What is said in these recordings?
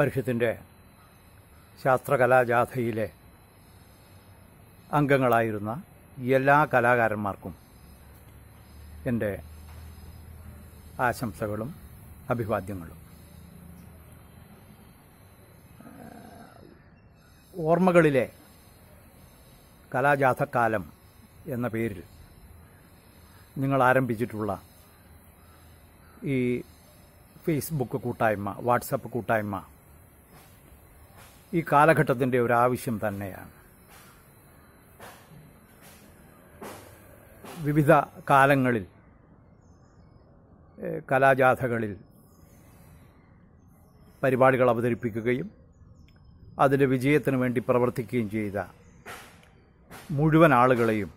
പരിഷത്തിൻ്റെ ശാസ്ത്രകലാജാഥയിലെ അംഗങ്ങളായിരുന്ന എല്ലാ കലാകാരന്മാർക്കും എൻ്റെ ആശംസകളും അഭിവാദ്യങ്ങളും ഓർമ്മകളിലെ കലാജാഥക്കാലം എന്ന പേരിൽ നിങ്ങൾ ആരംഭിച്ചിട്ടുള്ള ഈ ഫേസ്ബുക്ക് കൂട്ടായ്മ വാട്സപ്പ് കൂട്ടായ്മ ഈ കാലഘട്ടത്തിൻ്റെ ഒരു ആവശ്യം തന്നെയാണ് വിവിധ കാലങ്ങളിൽ കലാജാഥകളിൽ പരിപാടികൾ അവതരിപ്പിക്കുകയും അതിൻ്റെ വിജയത്തിന് വേണ്ടി പ്രവർത്തിക്കുകയും ചെയ്ത മുഴുവൻ ആളുകളെയും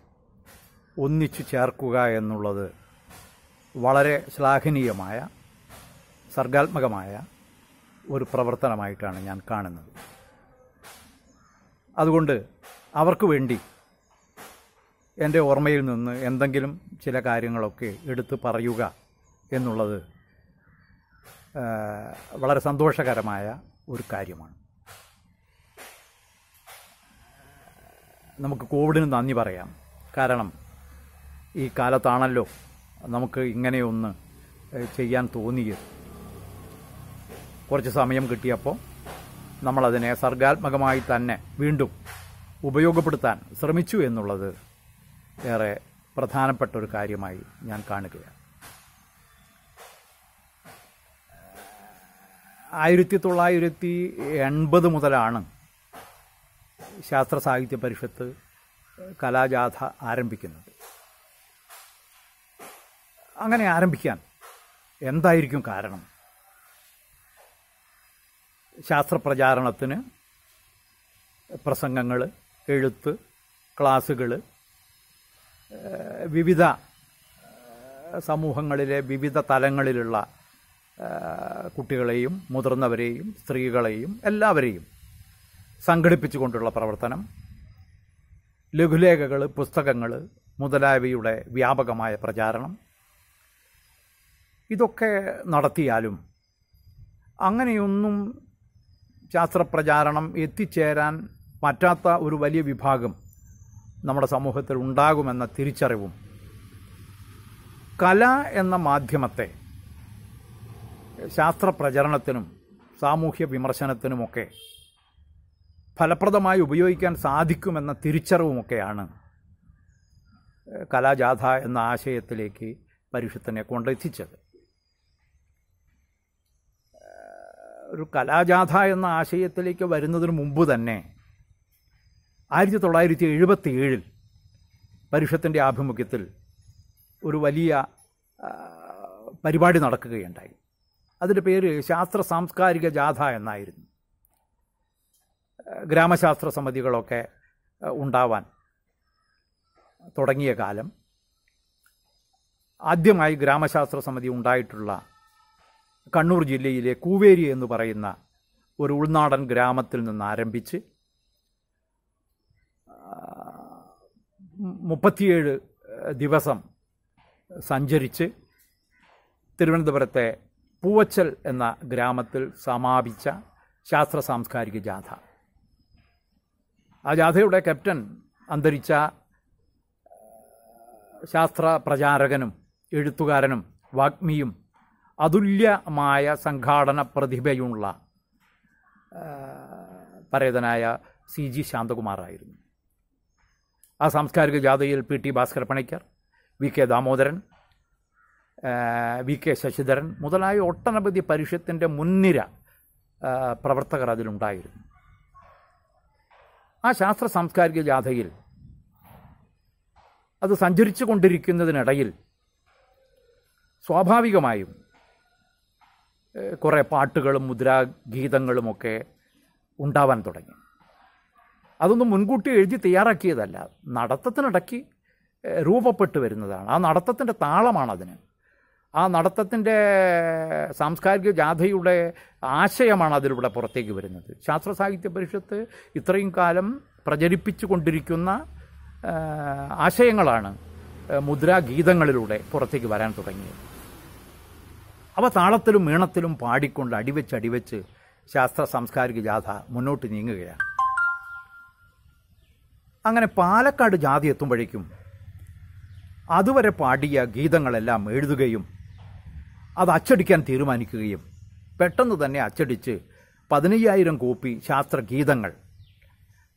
ഒന്നിച്ചു ചേർക്കുക എന്നുള്ളത് വളരെ ശ്ലാഘനീയമായ സർഗാത്മകമായ ഒരു പ്രവർത്തനമായിട്ടാണ് ഞാൻ കാണുന്നത് അതുകൊണ്ട് അവർക്ക് വേണ്ടി എൻ്റെ ഓർമ്മയിൽ നിന്ന് എന്തെങ്കിലും ചില കാര്യങ്ങളൊക്കെ എടുത്ത് പറയുക എന്നുള്ളത് വളരെ സന്തോഷകരമായ ഒരു കാര്യമാണ് നമുക്ക് കോവിഡിന് നന്ദി പറയാം കാരണം ഈ കാലത്താണല്ലോ നമുക്ക് ഇങ്ങനെയൊന്ന് ചെയ്യാൻ തോന്നിയത് കുറച്ച് സമയം കിട്ടിയപ്പോൾ നമ്മളതിനെ സർഗാത്മകമായി തന്നെ വീണ്ടും ഉപയോഗപ്പെടുത്താൻ ശ്രമിച്ചു എന്നുള്ളത് ഏറെ പ്രധാനപ്പെട്ട ഒരു കാര്യമായി ഞാൻ കാണുകയാണ് ആയിരത്തി തൊള്ളായിരത്തി എൺപത് മുതലാണ് ശാസ്ത്ര സാഹിത്യ പരിഷത്ത് കലാജാഥ ആരംഭിക്കുന്നത് അങ്ങനെ ആരംഭിക്കാൻ എന്തായിരിക്കും കാരണം ശാസ്ത്രപ്രചാരണത്തിന് പ്രസംഗങ്ങൾ എഴുത്ത് ക്ലാസ്സുകൾ വിവിധ സമൂഹങ്ങളിലെ വിവിധ തലങ്ങളിലുള്ള കുട്ടികളെയും മുതിർന്നവരെയും സ്ത്രീകളെയും എല്ലാവരെയും സംഘടിപ്പിച്ചുകൊണ്ടുള്ള പ്രവർത്തനം ലഘുലേഖകൾ പുസ്തകങ്ങൾ മുതലായവയുടെ വ്യാപകമായ പ്രചാരണം ഇതൊക്കെ നടത്തിയാലും അങ്ങനെയൊന്നും ശാസ്ത്രപ്രചാരണം എത്തിച്ചേരാൻ പറ്റാത്ത ഒരു വലിയ വിഭാഗം നമ്മുടെ സമൂഹത്തിൽ ഉണ്ടാകുമെന്ന തിരിച്ചറിവും കല എന്ന മാധ്യമത്തെ ശാസ്ത്രപ്രചരണത്തിനും സാമൂഹ്യ വിമർശനത്തിനുമൊക്കെ ഫലപ്രദമായി ഉപയോഗിക്കാൻ സാധിക്കുമെന്ന തിരിച്ചറിവുമൊക്കെയാണ് കലാജാഥ എന്ന ആശയത്തിലേക്ക് പരിഷത്തിനെ കൊണ്ടെത്തിച്ചത് ഒരു കലാജാഥ എന്ന ആശയത്തിലേക്ക് വരുന്നതിന് മുമ്പ് തന്നെ ആയിരത്തി തൊള്ളായിരത്തി എഴുപത്തി ഏഴിൽ പരുഷത്തിൻ്റെ ആഭിമുഖ്യത്തിൽ ഒരു വലിയ പരിപാടി നടക്കുകയുണ്ടായി അതിൻ്റെ പേര് ശാസ്ത്ര സാംസ്കാരിക ജാഥ എന്നായിരുന്നു ഗ്രാമശാസ്ത്ര സമിതികളൊക്കെ ഉണ്ടാവാൻ തുടങ്ങിയ കാലം ആദ്യമായി ഗ്രാമശാസ്ത്ര സമിതി ഉണ്ടായിട്ടുള്ള കണ്ണൂർ ജില്ലയിലെ കൂവേരി എന്ന് പറയുന്ന ഒരു ഉൾനാടൻ ഗ്രാമത്തിൽ നിന്ന് ആരംഭിച്ച് മുപ്പത്തിയേഴ് ദിവസം സഞ്ചരിച്ച് തിരുവനന്തപുരത്തെ പൂവച്ചൽ എന്ന ഗ്രാമത്തിൽ സമാപിച്ച ശാസ്ത്ര സാംസ്കാരിക ജാഥ ആ ജാഥയുടെ ക്യാപ്റ്റൻ അന്തരിച്ച ശാസ്ത്ര പ്രചാരകനും എഴുത്തുകാരനും വാഗ്മിയും അതുല്യമായ സംഘാടന പ്രതിഭയുള്ള പരേതനായ സി ജി ശാന്തകുമാറായിരുന്നു ആ സാംസ്കാരിക ജാഥയിൽ P T Bhaskar Panicker V K Damodaran V K Sasidharan മുതലായ ഒട്ടനവധി പരിഷത്തിൻ്റെ മുൻനിര പ്രവർത്തകർ അതിലുണ്ടായിരുന്നു ആ ശാസ്ത്ര സാംസ്കാരിക ജാഥയിൽ അത് സഞ്ചരിച്ചു കൊണ്ടിരിക്കുന്നതിനിടയിൽ സ്വാഭാവികമായും കുറേ പാട്ടുകളും ഒക്കെ ഉണ്ടാവാൻ തുടങ്ങി അതൊന്നും മുൻകൂട്ടി എഴുതി തയ്യാറാക്കിയതല്ല നടത്തത്തിനിടയ്ക്ക് രൂപപ്പെട്ടു വരുന്നതാണ് ആ നടത്തത്തിൻ്റെ താളമാണതിന് ആ നടത്തത്തിൻ്റെ സാംസ്കാരിക ജാഥയുടെ ആശയമാണ് അതിലൂടെ പുറത്തേക്ക് വരുന്നത് ശാസ്ത്ര സാഹിത്യ പരിഷത്ത് ഇത്രയും കാലം പ്രചരിപ്പിച്ചു കൊണ്ടിരിക്കുന്ന ആശയങ്ങളാണ് മുദ്രാഗീതങ്ങളിലൂടെ പുറത്തേക്ക് വരാൻ തുടങ്ങിയത് അവ താളത്തിലും മീണത്തിലും പാടിക്കൊണ്ട് അടിവെച്ച് അടിവെച്ച് ശാസ്ത്ര സാംസ്കാരിക ജാഥ മുന്നോട്ട് നീങ്ങുകയാണ് അങ്ങനെ പാലക്കാട് ജാതി എത്തുമ്പോഴേക്കും അതുവരെ പാടിയ ഗീതങ്ങളെല്ലാം എഴുതുകയും അത് അച്ചടിക്കാൻ തീരുമാനിക്കുകയും പെട്ടെന്ന് തന്നെ അച്ചടിച്ച് പതിനയ്യായിരം കോപ്പി ശാസ്ത്രഗീതങ്ങൾ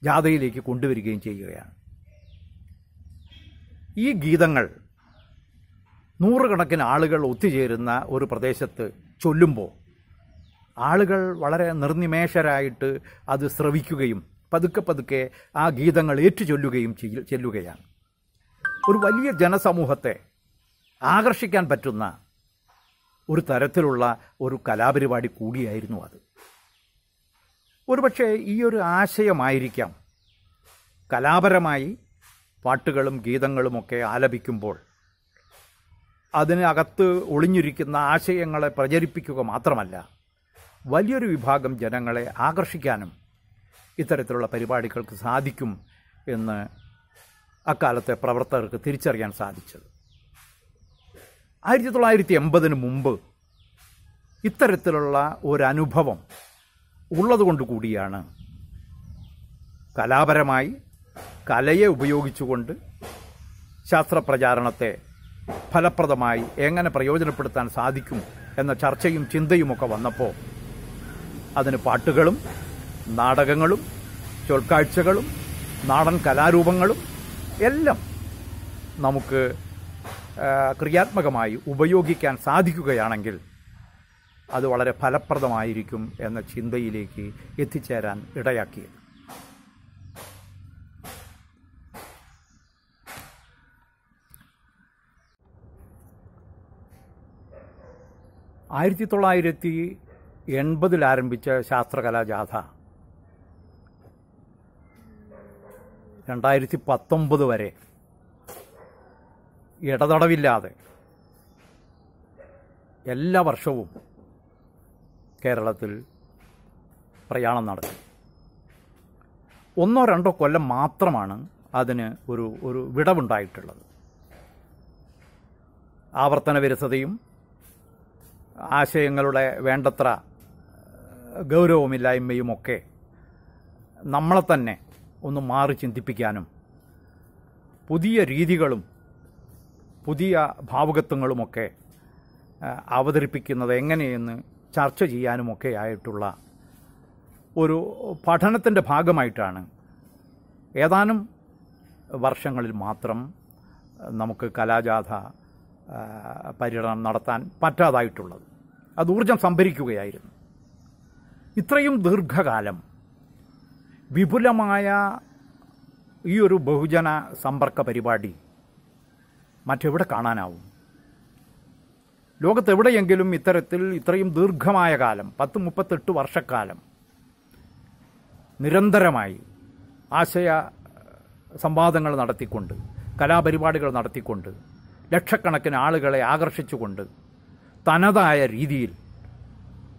ജാഥയിലേക്ക് കൊണ്ടുവരികയും ചെയ്യുകയാണ് ഈ ഗീതങ്ങൾ നൂറുകണക്കിന് ആളുകൾ ഒത്തുചേരുന്ന ഒരു പ്രദേശത്ത് ചൊല്ലുമ്പോൾ ആളുകൾ വളരെ നിർനിമേഷരായിട്ട് അത് ശ്രവിക്കുകയും പതുക്കെ പതുക്കെ ആ ഗീതങ്ങൾ ഏറ്റുചൊല്ലുകയും ചെല്ലുകയാണ് ഒരു വലിയ ജനസമൂഹത്തെ ആകർഷിക്കാൻ പറ്റുന്ന ഒരു തരത്തിലുള്ള ഒരു കലാപരിപാടി കൂടിയായിരുന്നു അത് ഒരുപക്ഷെ ഈ ഒരു ആശയമായിരിക്കാം കലാപരമായി പാട്ടുകളും ഗീതങ്ങളുമൊക്കെ ആലപിക്കുമ്പോൾ അതിനകത്ത് ഒളിഞ്ഞിരിക്കുന്ന ആശയങ്ങളെ പ്രചരിപ്പിക്കുക മാത്രമല്ല വലിയൊരു വിഭാഗം ജനങ്ങളെ ആകർഷിക്കാനും ഇത്തരത്തിലുള്ള പരിപാടികൾക്ക് സാധിക്കും എന്ന് അക്കാലത്തെ പ്രവർത്തകർക്ക് തിരിച്ചറിയാൻ സാധിച്ചത് ആയിരത്തി തൊള്ളായിരത്തി എൺപതിന് മുമ്പ് ഇത്തരത്തിലുള്ള ഒരനുഭവം ഉള്ളതുകൊണ്ട് കൂടിയാണ് കലാപരമായി കലയെ ഉപയോഗിച്ചുകൊണ്ട് ശാസ്ത്രപ്രചാരണത്തെ ഫലപ്രദമായി എങ്ങനെ പ്രയോജനപ്പെടുത്താൻ സാധിക്കും എന്ന ചർച്ചയും ചിന്തയുമൊക്കെ വന്നപ്പോൾ അതിന് പാട്ടുകളും നാടകങ്ങളും ചൊൽക്കാഴ്ചകളും നാടൻ കലാരൂപങ്ങളും എല്ലാം നമുക്ക് ക്രിയാത്മകമായി ഉപയോഗിക്കാൻ സാധിക്കുകയാണെങ്കിൽ അത് വളരെ ഫലപ്രദമായിരിക്കും എന്ന ചിന്തയിലേക്ക് എത്തിച്ചേരാൻ ഇടയാക്കിയത് ആയിരത്തി തൊള്ളായിരത്തി എൺപതിലാരംഭിച്ച ആരംഭിച്ച ശാസ്ത്രകലാജാഥ രണ്ടായിരത്തി പത്തൊമ്പത് വരെ ഇടതടവില്ലാതെ എല്ലാ വർഷവും കേരളത്തിൽ പ്രയാണം നടത്തി ഒന്നോ രണ്ടോ കൊല്ലം മാത്രമാണ് അതിന് ഒരു ഒരു വിടവുണ്ടായിട്ടുള്ളത് ആവർത്തന വിരസതയും ആശയങ്ങളുടെ വേണ്ടത്ര ഗൗരവമില്ലായ്മയുമൊക്കെ നമ്മളെ തന്നെ ഒന്ന് മാറി ചിന്തിപ്പിക്കാനും പുതിയ രീതികളും പുതിയ ഭാവുകത്വങ്ങളുമൊക്കെ അവതരിപ്പിക്കുന്നത് എങ്ങനെയെന്ന് ചർച്ച ചെയ്യാനുമൊക്കെ ആയിട്ടുള്ള ഒരു പഠനത്തിൻ്റെ ഭാഗമായിട്ടാണ് ഏതാനും വർഷങ്ങളിൽ മാത്രം നമുക്ക് കലാജാഥ പര്യടനം നടത്താൻ പറ്റാതായിട്ടുള്ളത് അത് ഊർജം സംഭരിക്കുകയായിരുന്നു ഇത്രയും ദീർഘകാലം വിപുലമായ ഈ ഒരു ബഹുജന സമ്പർക്ക പരിപാടി മറ്റെവിടെ കാണാനാവും ലോകത്തെവിടെയെങ്കിലും ഇത്തരത്തിൽ ഇത്രയും ദീർഘമായ കാലം പത്ത് മുപ്പത്തെട്ട് വർഷക്കാലം നിരന്തരമായി ആശയ സംവാദങ്ങൾ നടത്തിക്കൊണ്ട് കലാപരിപാടികൾ നടത്തിക്കൊണ്ട് ലക്ഷക്കണക്കിന് ആളുകളെ ആകർഷിച്ചുകൊണ്ട് തനതായ രീതിയിൽ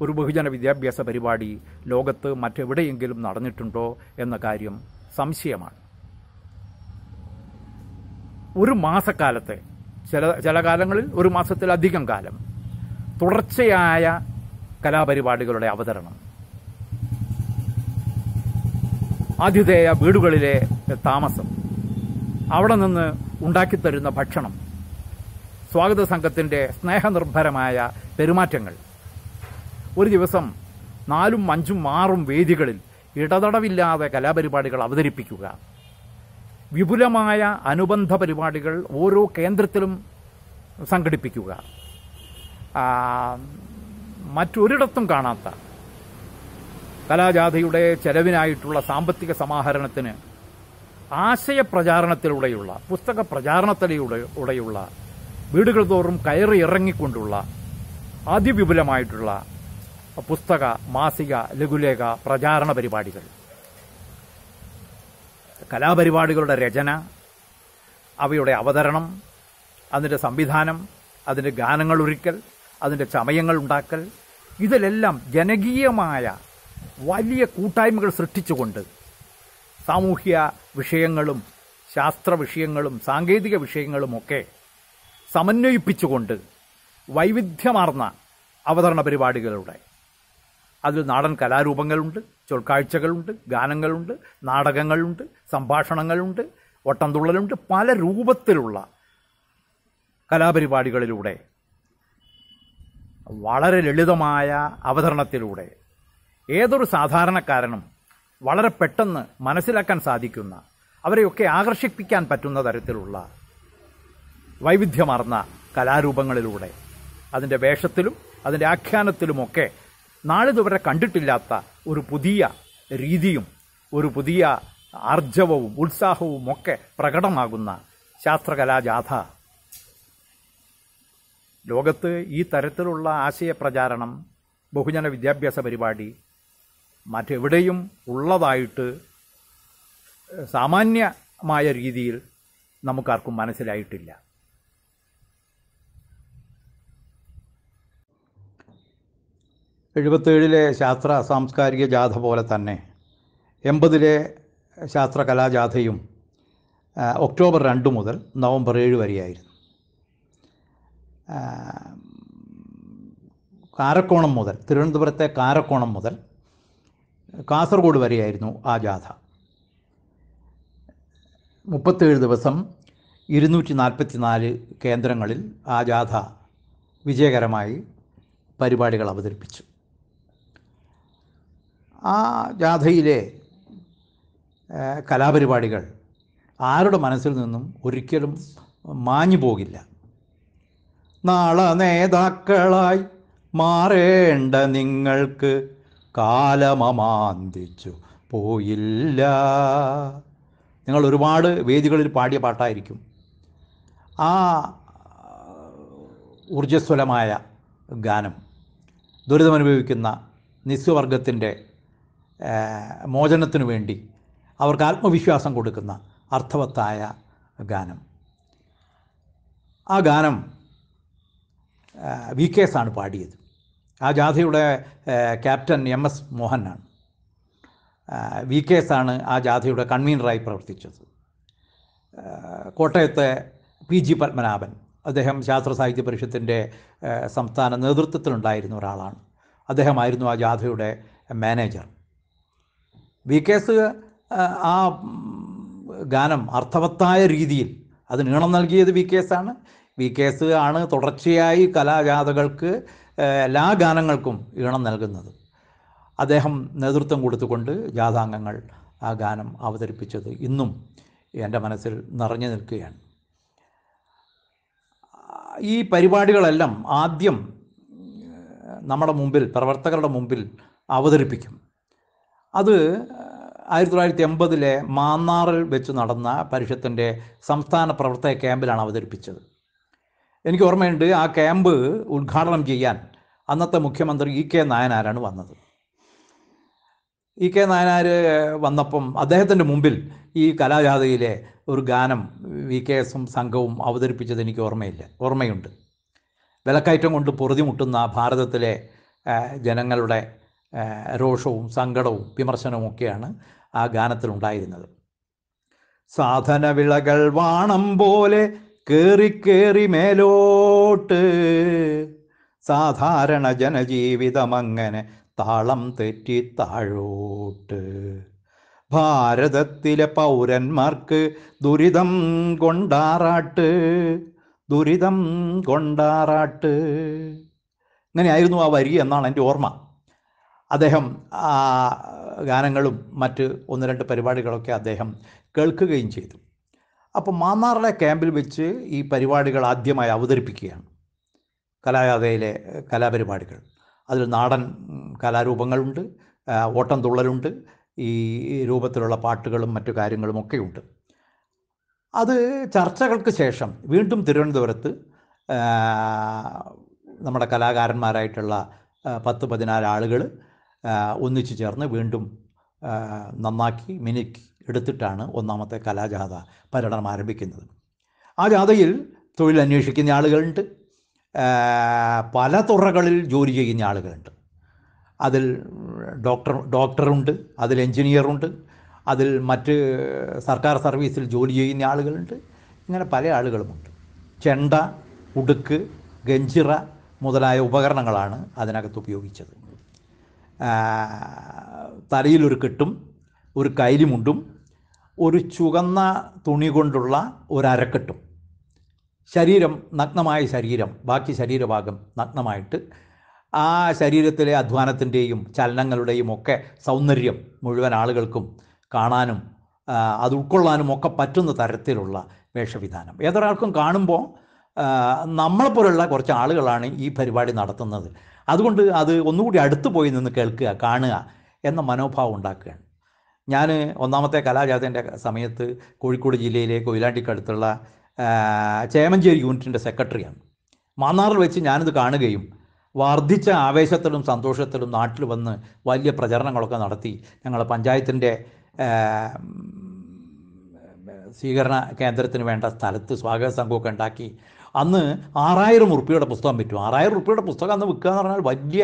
ഒരു ബഹുജന വിദ്യാഭ്യാസ പരിപാടി ലോകത്ത് മറ്റെവിടെയെങ്കിലും നടന്നിട്ടുണ്ടോ എന്ന കാര്യം സംശയമാണ് ഒരു മാസക്കാലത്തെ ചില ചില കാലങ്ങളിൽ ഒരു മാസത്തിലധികം കാലം തുടർച്ചയായ കലാപരിപാടികളുടെ അവതരണം ആതിഥേയ വീടുകളിലെ താമസം അവിടെ നിന്ന് ഉണ്ടാക്കിത്തരുന്ന ഭക്ഷണം സ്വാഗത സംഘത്തിന്റെ സ്നേഹനിർഭരമായ പെരുമാറ്റങ്ങൾ ഒരു ദിവസം നാലും അഞ്ചും ആറും വേദികളിൽ ഇടതടവില്ലാതെ കലാപരിപാടികൾ അവതരിപ്പിക്കുക വിപുലമായ അനുബന്ധ പരിപാടികൾ ഓരോ കേന്ദ്രത്തിലും സംഘടിപ്പിക്കുക മറ്റൊരിടത്തും കാണാത്ത കലാജാഥയുടെ ചെലവിനായിട്ടുള്ള സാമ്പത്തിക സമാഹരണത്തിന് ആശയപ്രചാരണത്തിലൂടെയുള്ള പുസ്തക പ്രചാരണത്തിലൂടെയുള്ള വീടുകൾ തോറും കയറി ഇറങ്ങിക്കൊണ്ടുള്ള അതിവിപുലമായിട്ടുള്ള പുസ്തക മാസിക ലഘുലേഖ പ്രചാരണ പരിപാടികൾ കലാപരിപാടികളുടെ രചന അവയുടെ അവതരണം അതിൻ്റെ സംവിധാനം അതിൻ്റെ ഗാനങ്ങൾ ഒരുക്കൽ അതിൻ്റെ ചമയങ്ങൾ ഉണ്ടാക്കൽ ഇതിലെല്ലാം ജനകീയമായ വലിയ കൂട്ടായ്മകൾ സൃഷ്ടിച്ചുകൊണ്ട് സാമൂഹ്യ വിഷയങ്ങളും ശാസ്ത്ര വിഷയങ്ങളും സാങ്കേതിക വിഷയങ്ങളുമൊക്കെ സമന്വയിപ്പിച്ചുകൊണ്ട് വൈവിധ്യമാർന്ന അവതരണ പരിപാടികളുടെ അതിൽ നാടൻ കലാരൂപങ്ങളുണ്ട് ചൊൽക്കാഴ്ചകളുണ്ട് ഗാനങ്ങളുണ്ട് നാടകങ്ങളുണ്ട് സംഭാഷണങ്ങളുണ്ട് ഒട്ടംതുള്ളലുണ്ട് പല രൂപത്തിലുള്ള കലാപരിപാടികളിലൂടെ വളരെ ലളിതമായ അവതരണത്തിലൂടെ ഏതൊരു സാധാരണക്കാരനും വളരെ പെട്ടെന്ന് മനസ്സിലാക്കാൻ സാധിക്കുന്ന അവരെയൊക്കെ ആകർഷിപ്പിക്കാൻ പറ്റുന്ന തരത്തിലുള്ള വൈവിധ്യമാർന്ന കലാരൂപങ്ങളിലൂടെ അതിൻ്റെ വേഷത്തിലും അതിൻ്റെ ആഖ്യാനത്തിലുമൊക്കെ നാളിതുവരെ കണ്ടിട്ടില്ലാത്ത ഒരു പുതിയ രീതിയും ഒരു പുതിയ ആർജവവും ഉത്സാഹവും ഒക്കെ പ്രകടമാകുന്ന ശാസ്ത്രകലാജാഥ ലോകത്ത് ഈ തരത്തിലുള്ള ആശയപ്രചാരണം ബഹുജന വിദ്യാഭ്യാസ പരിപാടി മറ്റെവിടെയും ഉള്ളതായിട്ട് സാമാന്യമായ രീതിയിൽ നമുക്കാർക്കും മനസ്സിലായിട്ടില്ല എഴുപത്തേഴിലെ ശാസ്ത്ര സാംസ്കാരിക ജാഥ പോലെ തന്നെ എൺപതിലെ ശാസ്ത്ര കലാജാഥയും ഒക്ടോബർ രണ്ട് മുതൽ നവംബർ ഏഴ് വരെയായിരുന്നു കാരക്കോണം മുതൽ തിരുവനന്തപുരത്തെ കാരക്കോണം മുതൽ കാസർഗോഡ് വരെയായിരുന്നു ആ ജാഥ മുപ്പത്തേഴ് ദിവസം ഇരുന്നൂറ്റി നാൽപ്പത്തി നാല് കേന്ദ്രങ്ങളിൽ ആ ജാഥ വിജയകരമായി പരിപാടികൾ അവതരിപ്പിച്ചു ആ ജാഥയിലെ കലാപരിപാടികൾ ആരുടെ മനസ്സിൽ നിന്നും ഒരിക്കലും മാഞ്ഞു പോകില്ല നാളെ നേതാക്കളായി മാറേണ്ട നിങ്ങൾക്ക് കാലമമാന്തിച്ചു പോയില്ല നിങ്ങൾ ഒരുപാട് വേദികളിൽ പാടിയ പാട്ടായിരിക്കും ആ ഊർജ്ജസ്വലമായ ഗാനം ദുരിതമനുഭവിക്കുന്ന നിസ്വവർഗത്തിൻ്റെ മോചനത്തിനു വേണ്ടി അവർക്ക് ആത്മവിശ്വാസം കൊടുക്കുന്ന അർത്ഥവത്തായ ഗാനം ആ ഗാനം വി കെ എസ് ആണ് പാടിയത് ആ ജാഥയുടെ ക്യാപ്റ്റൻ എം എസ് മോഹനാണ് വി കെ എസ് ആണ് ആ ജാഥയുടെ കൺവീനറായി പ്രവർത്തിച്ചത് കോട്ടയത്തെ പി ജി പത്മനാഭൻ അദ്ദേഹം ശാസ്ത്ര സാഹിത്യ പരിഷത്തിൻ്റെ സംസ്ഥാന നേതൃത്വത്തിലുണ്ടായിരുന്ന ഒരാളാണ് അദ്ദേഹമായിരുന്നു ആ ജാഥയുടെ മാനേജർ വി കേസ് ആ ഗാനം അർത്ഥവത്തായ രീതിയിൽ അത് നീളം നൽകിയത് വി കേസാണ് വി കേസ് ആണ് തുടർച്ചയായി കലാജാഥകൾക്ക് എല്ലാ ഗാനങ്ങൾക്കും ഈണം നൽകുന്നത് അദ്ദേഹം നേതൃത്വം കൊടുത്തുകൊണ്ട് ജാഥാംഗങ്ങൾ ആ ഗാനം അവതരിപ്പിച്ചത് ഇന്നും എൻ്റെ മനസ്സിൽ നിറഞ്ഞു നിൽക്കുകയാണ് ഈ പരിപാടികളെല്ലാം ആദ്യം നമ്മുടെ മുമ്പിൽ പ്രവർത്തകരുടെ മുമ്പിൽ അവതരിപ്പിക്കും അത് ആയിരത്തി തൊള്ളായിരത്തി എൺപതിലെ മാന്നാറിൽ വെച്ച് നടന്ന പരിഷത്തിൻ്റെ സംസ്ഥാന പ്രവർത്തക ക്യാമ്പിലാണ് അവതരിപ്പിച്ചത് എനിക്ക് ഓർമ്മയുണ്ട് ആ ക്യാമ്പ് ഉദ്ഘാടനം ചെയ്യാൻ അന്നത്തെ മുഖ്യമന്ത്രി ഇ കെ നായനാരാണ് വന്നത് ഇ കെ നായനാർ വന്നപ്പം അദ്ദേഹത്തിൻ്റെ മുമ്പിൽ ഈ കലാജാഥയിലെ ഒരു ഗാനം വി കെ എസും സംഘവും അവതരിപ്പിച്ചത് എനിക്ക് ഓർമ്മയില്ല ഓർമ്മയുണ്ട് വിലക്കയറ്റം കൊണ്ട് പൊറുതിമുട്ടുന്ന ഭാരതത്തിലെ ജനങ്ങളുടെ രോഷവും സങ്കടവും വിമർശനവും ഒക്കെയാണ് ആ ഗാനത്തിലുണ്ടായിരുന്നത് സാധന വിളകൾ വാണം പോലെ കേറി കേറി മേലോട്ട് സാധാരണ ജനജീവിതം അങ്ങനെ താളം തെറ്റി താഴോട്ട് ഭാരതത്തിലെ പൗരന്മാർക്ക് ദുരിതം കൊണ്ടാറാട്ട് ദുരിതം കൊണ്ടാറാട്ട് ഇങ്ങനെയായിരുന്നു ആ വരി എന്നാണ് എൻ്റെ ഓർമ്മ അദ്ദേഹം ഗാനങ്ങളും മറ്റ് ഒന്ന് രണ്ട് പരിപാടികളൊക്കെ അദ്ദേഹം കേൾക്കുകയും ചെയ്തു അപ്പോൾ മാന്നാറിലെ ക്യാമ്പിൽ വെച്ച് ഈ പരിപാടികൾ ആദ്യമായി അവതരിപ്പിക്കുകയാണ് കലായാതയിലെ കലാപരിപാടികൾ അതിൽ നാടൻ കലാരൂപങ്ങളുണ്ട് ഓട്ടം തുള്ളലുണ്ട് ഈ രൂപത്തിലുള്ള പാട്ടുകളും മറ്റു കാര്യങ്ങളും ഒക്കെയുണ്ട് അത് ചർച്ചകൾക്ക് ശേഷം വീണ്ടും തിരുവനന്തപുരത്ത് നമ്മുടെ കലാകാരന്മാരായിട്ടുള്ള പത്ത് പതിനാല് ആളുകൾ ഒന്നിച്ചു ചേർന്ന് വീണ്ടും നന്നാക്കി മിനുക്കി എടുത്തിട്ടാണ് ഒന്നാമത്തെ കലാജാഥ പര്യടനം ആരംഭിക്കുന്നത് ആ ജാഥയിൽ തൊഴിൽ അന്വേഷിക്കുന്ന ആളുകളുണ്ട് പല തുറകളിൽ ജോലി ചെയ്യുന്ന ആളുകളുണ്ട് അതിൽ ഡോക്ടർ ഡോക്ടറുണ്ട് അതിൽ എൻജിനീയറുണ്ട് അതിൽ മറ്റ് സർക്കാർ സർവീസിൽ ജോലി ചെയ്യുന്ന ആളുകളുണ്ട് ഇങ്ങനെ പല ആളുകളുമുണ്ട് ചെണ്ട ഉടുക്ക് ഗഞ്ചിറ മുതലായ ഉപകരണങ്ങളാണ് അതിനകത്ത് ഉപയോഗിച്ചത് തലയിലൊരു കെട്ടും ഒരു കൈലിമുണ്ടും ഒരു ചുവന്ന തുണി കൊണ്ടുള്ള ഒരു അരക്കെട്ടും ശരീരം നഗ്നമായ ശരീരം ബാക്കി ശരീരഭാഗം നഗ്നമായിട്ട് ആ ശരീരത്തിലെ അധ്വാനത്തിൻ്റെയും ചലനങ്ങളുടെയും ഒക്കെ സൗന്ദര്യം മുഴുവൻ ആളുകൾക്കും കാണാനും അത് ഉൾക്കൊള്ളാനും ഒക്കെ പറ്റുന്ന തരത്തിലുള്ള വേഷവിധാനം ഏതൊരാൾക്കും കാണുമ്പോൾ നമ്മളെപ്പോലുള്ള കുറച്ച് ആളുകളാണ് ഈ പരിപാടി നടത്തുന്നത് അതുകൊണ്ട് അത് ഒന്നുകൂടി അടുത്തു പോയി നിന്ന് കേൾക്കുക കാണുക എന്ന മനോഭാവം ഉണ്ടാക്കുകയാണ് ഞാൻ ഒന്നാമത്തെ കലാജാഥൻ്റെ സമയത്ത് കോഴിക്കോട് ജില്ലയിലെ കൊയിലാണ്ടിക്കടുത്തുള്ള ചേമഞ്ചേരി യൂണിറ്റിൻ്റെ സെക്രട്ടറിയാണ് മാന്നാറിൽ വെച്ച് ഞാനിത് കാണുകയും വർദ്ധിച്ച ആവേശത്തിലും സന്തോഷത്തിലും നാട്ടിൽ വന്ന് വലിയ പ്രചരണങ്ങളൊക്കെ നടത്തി ഞങ്ങൾ പഞ്ചായത്തിൻ്റെ സ്വീകരണ കേന്ദ്രത്തിന് വേണ്ട സ്ഥലത്ത് സ്വാഗത സംഘമൊക്കെ ഉണ്ടാക്കി അന്ന് ആറായിരം ഉറുപ്പിയുടെ പുസ്തകം പറ്റും ആറായിരം ഉറുപ്പിയുടെ പുസ്തകം അന്ന് വിൽക്കുക എന്ന് പറഞ്ഞാൽ വലിയ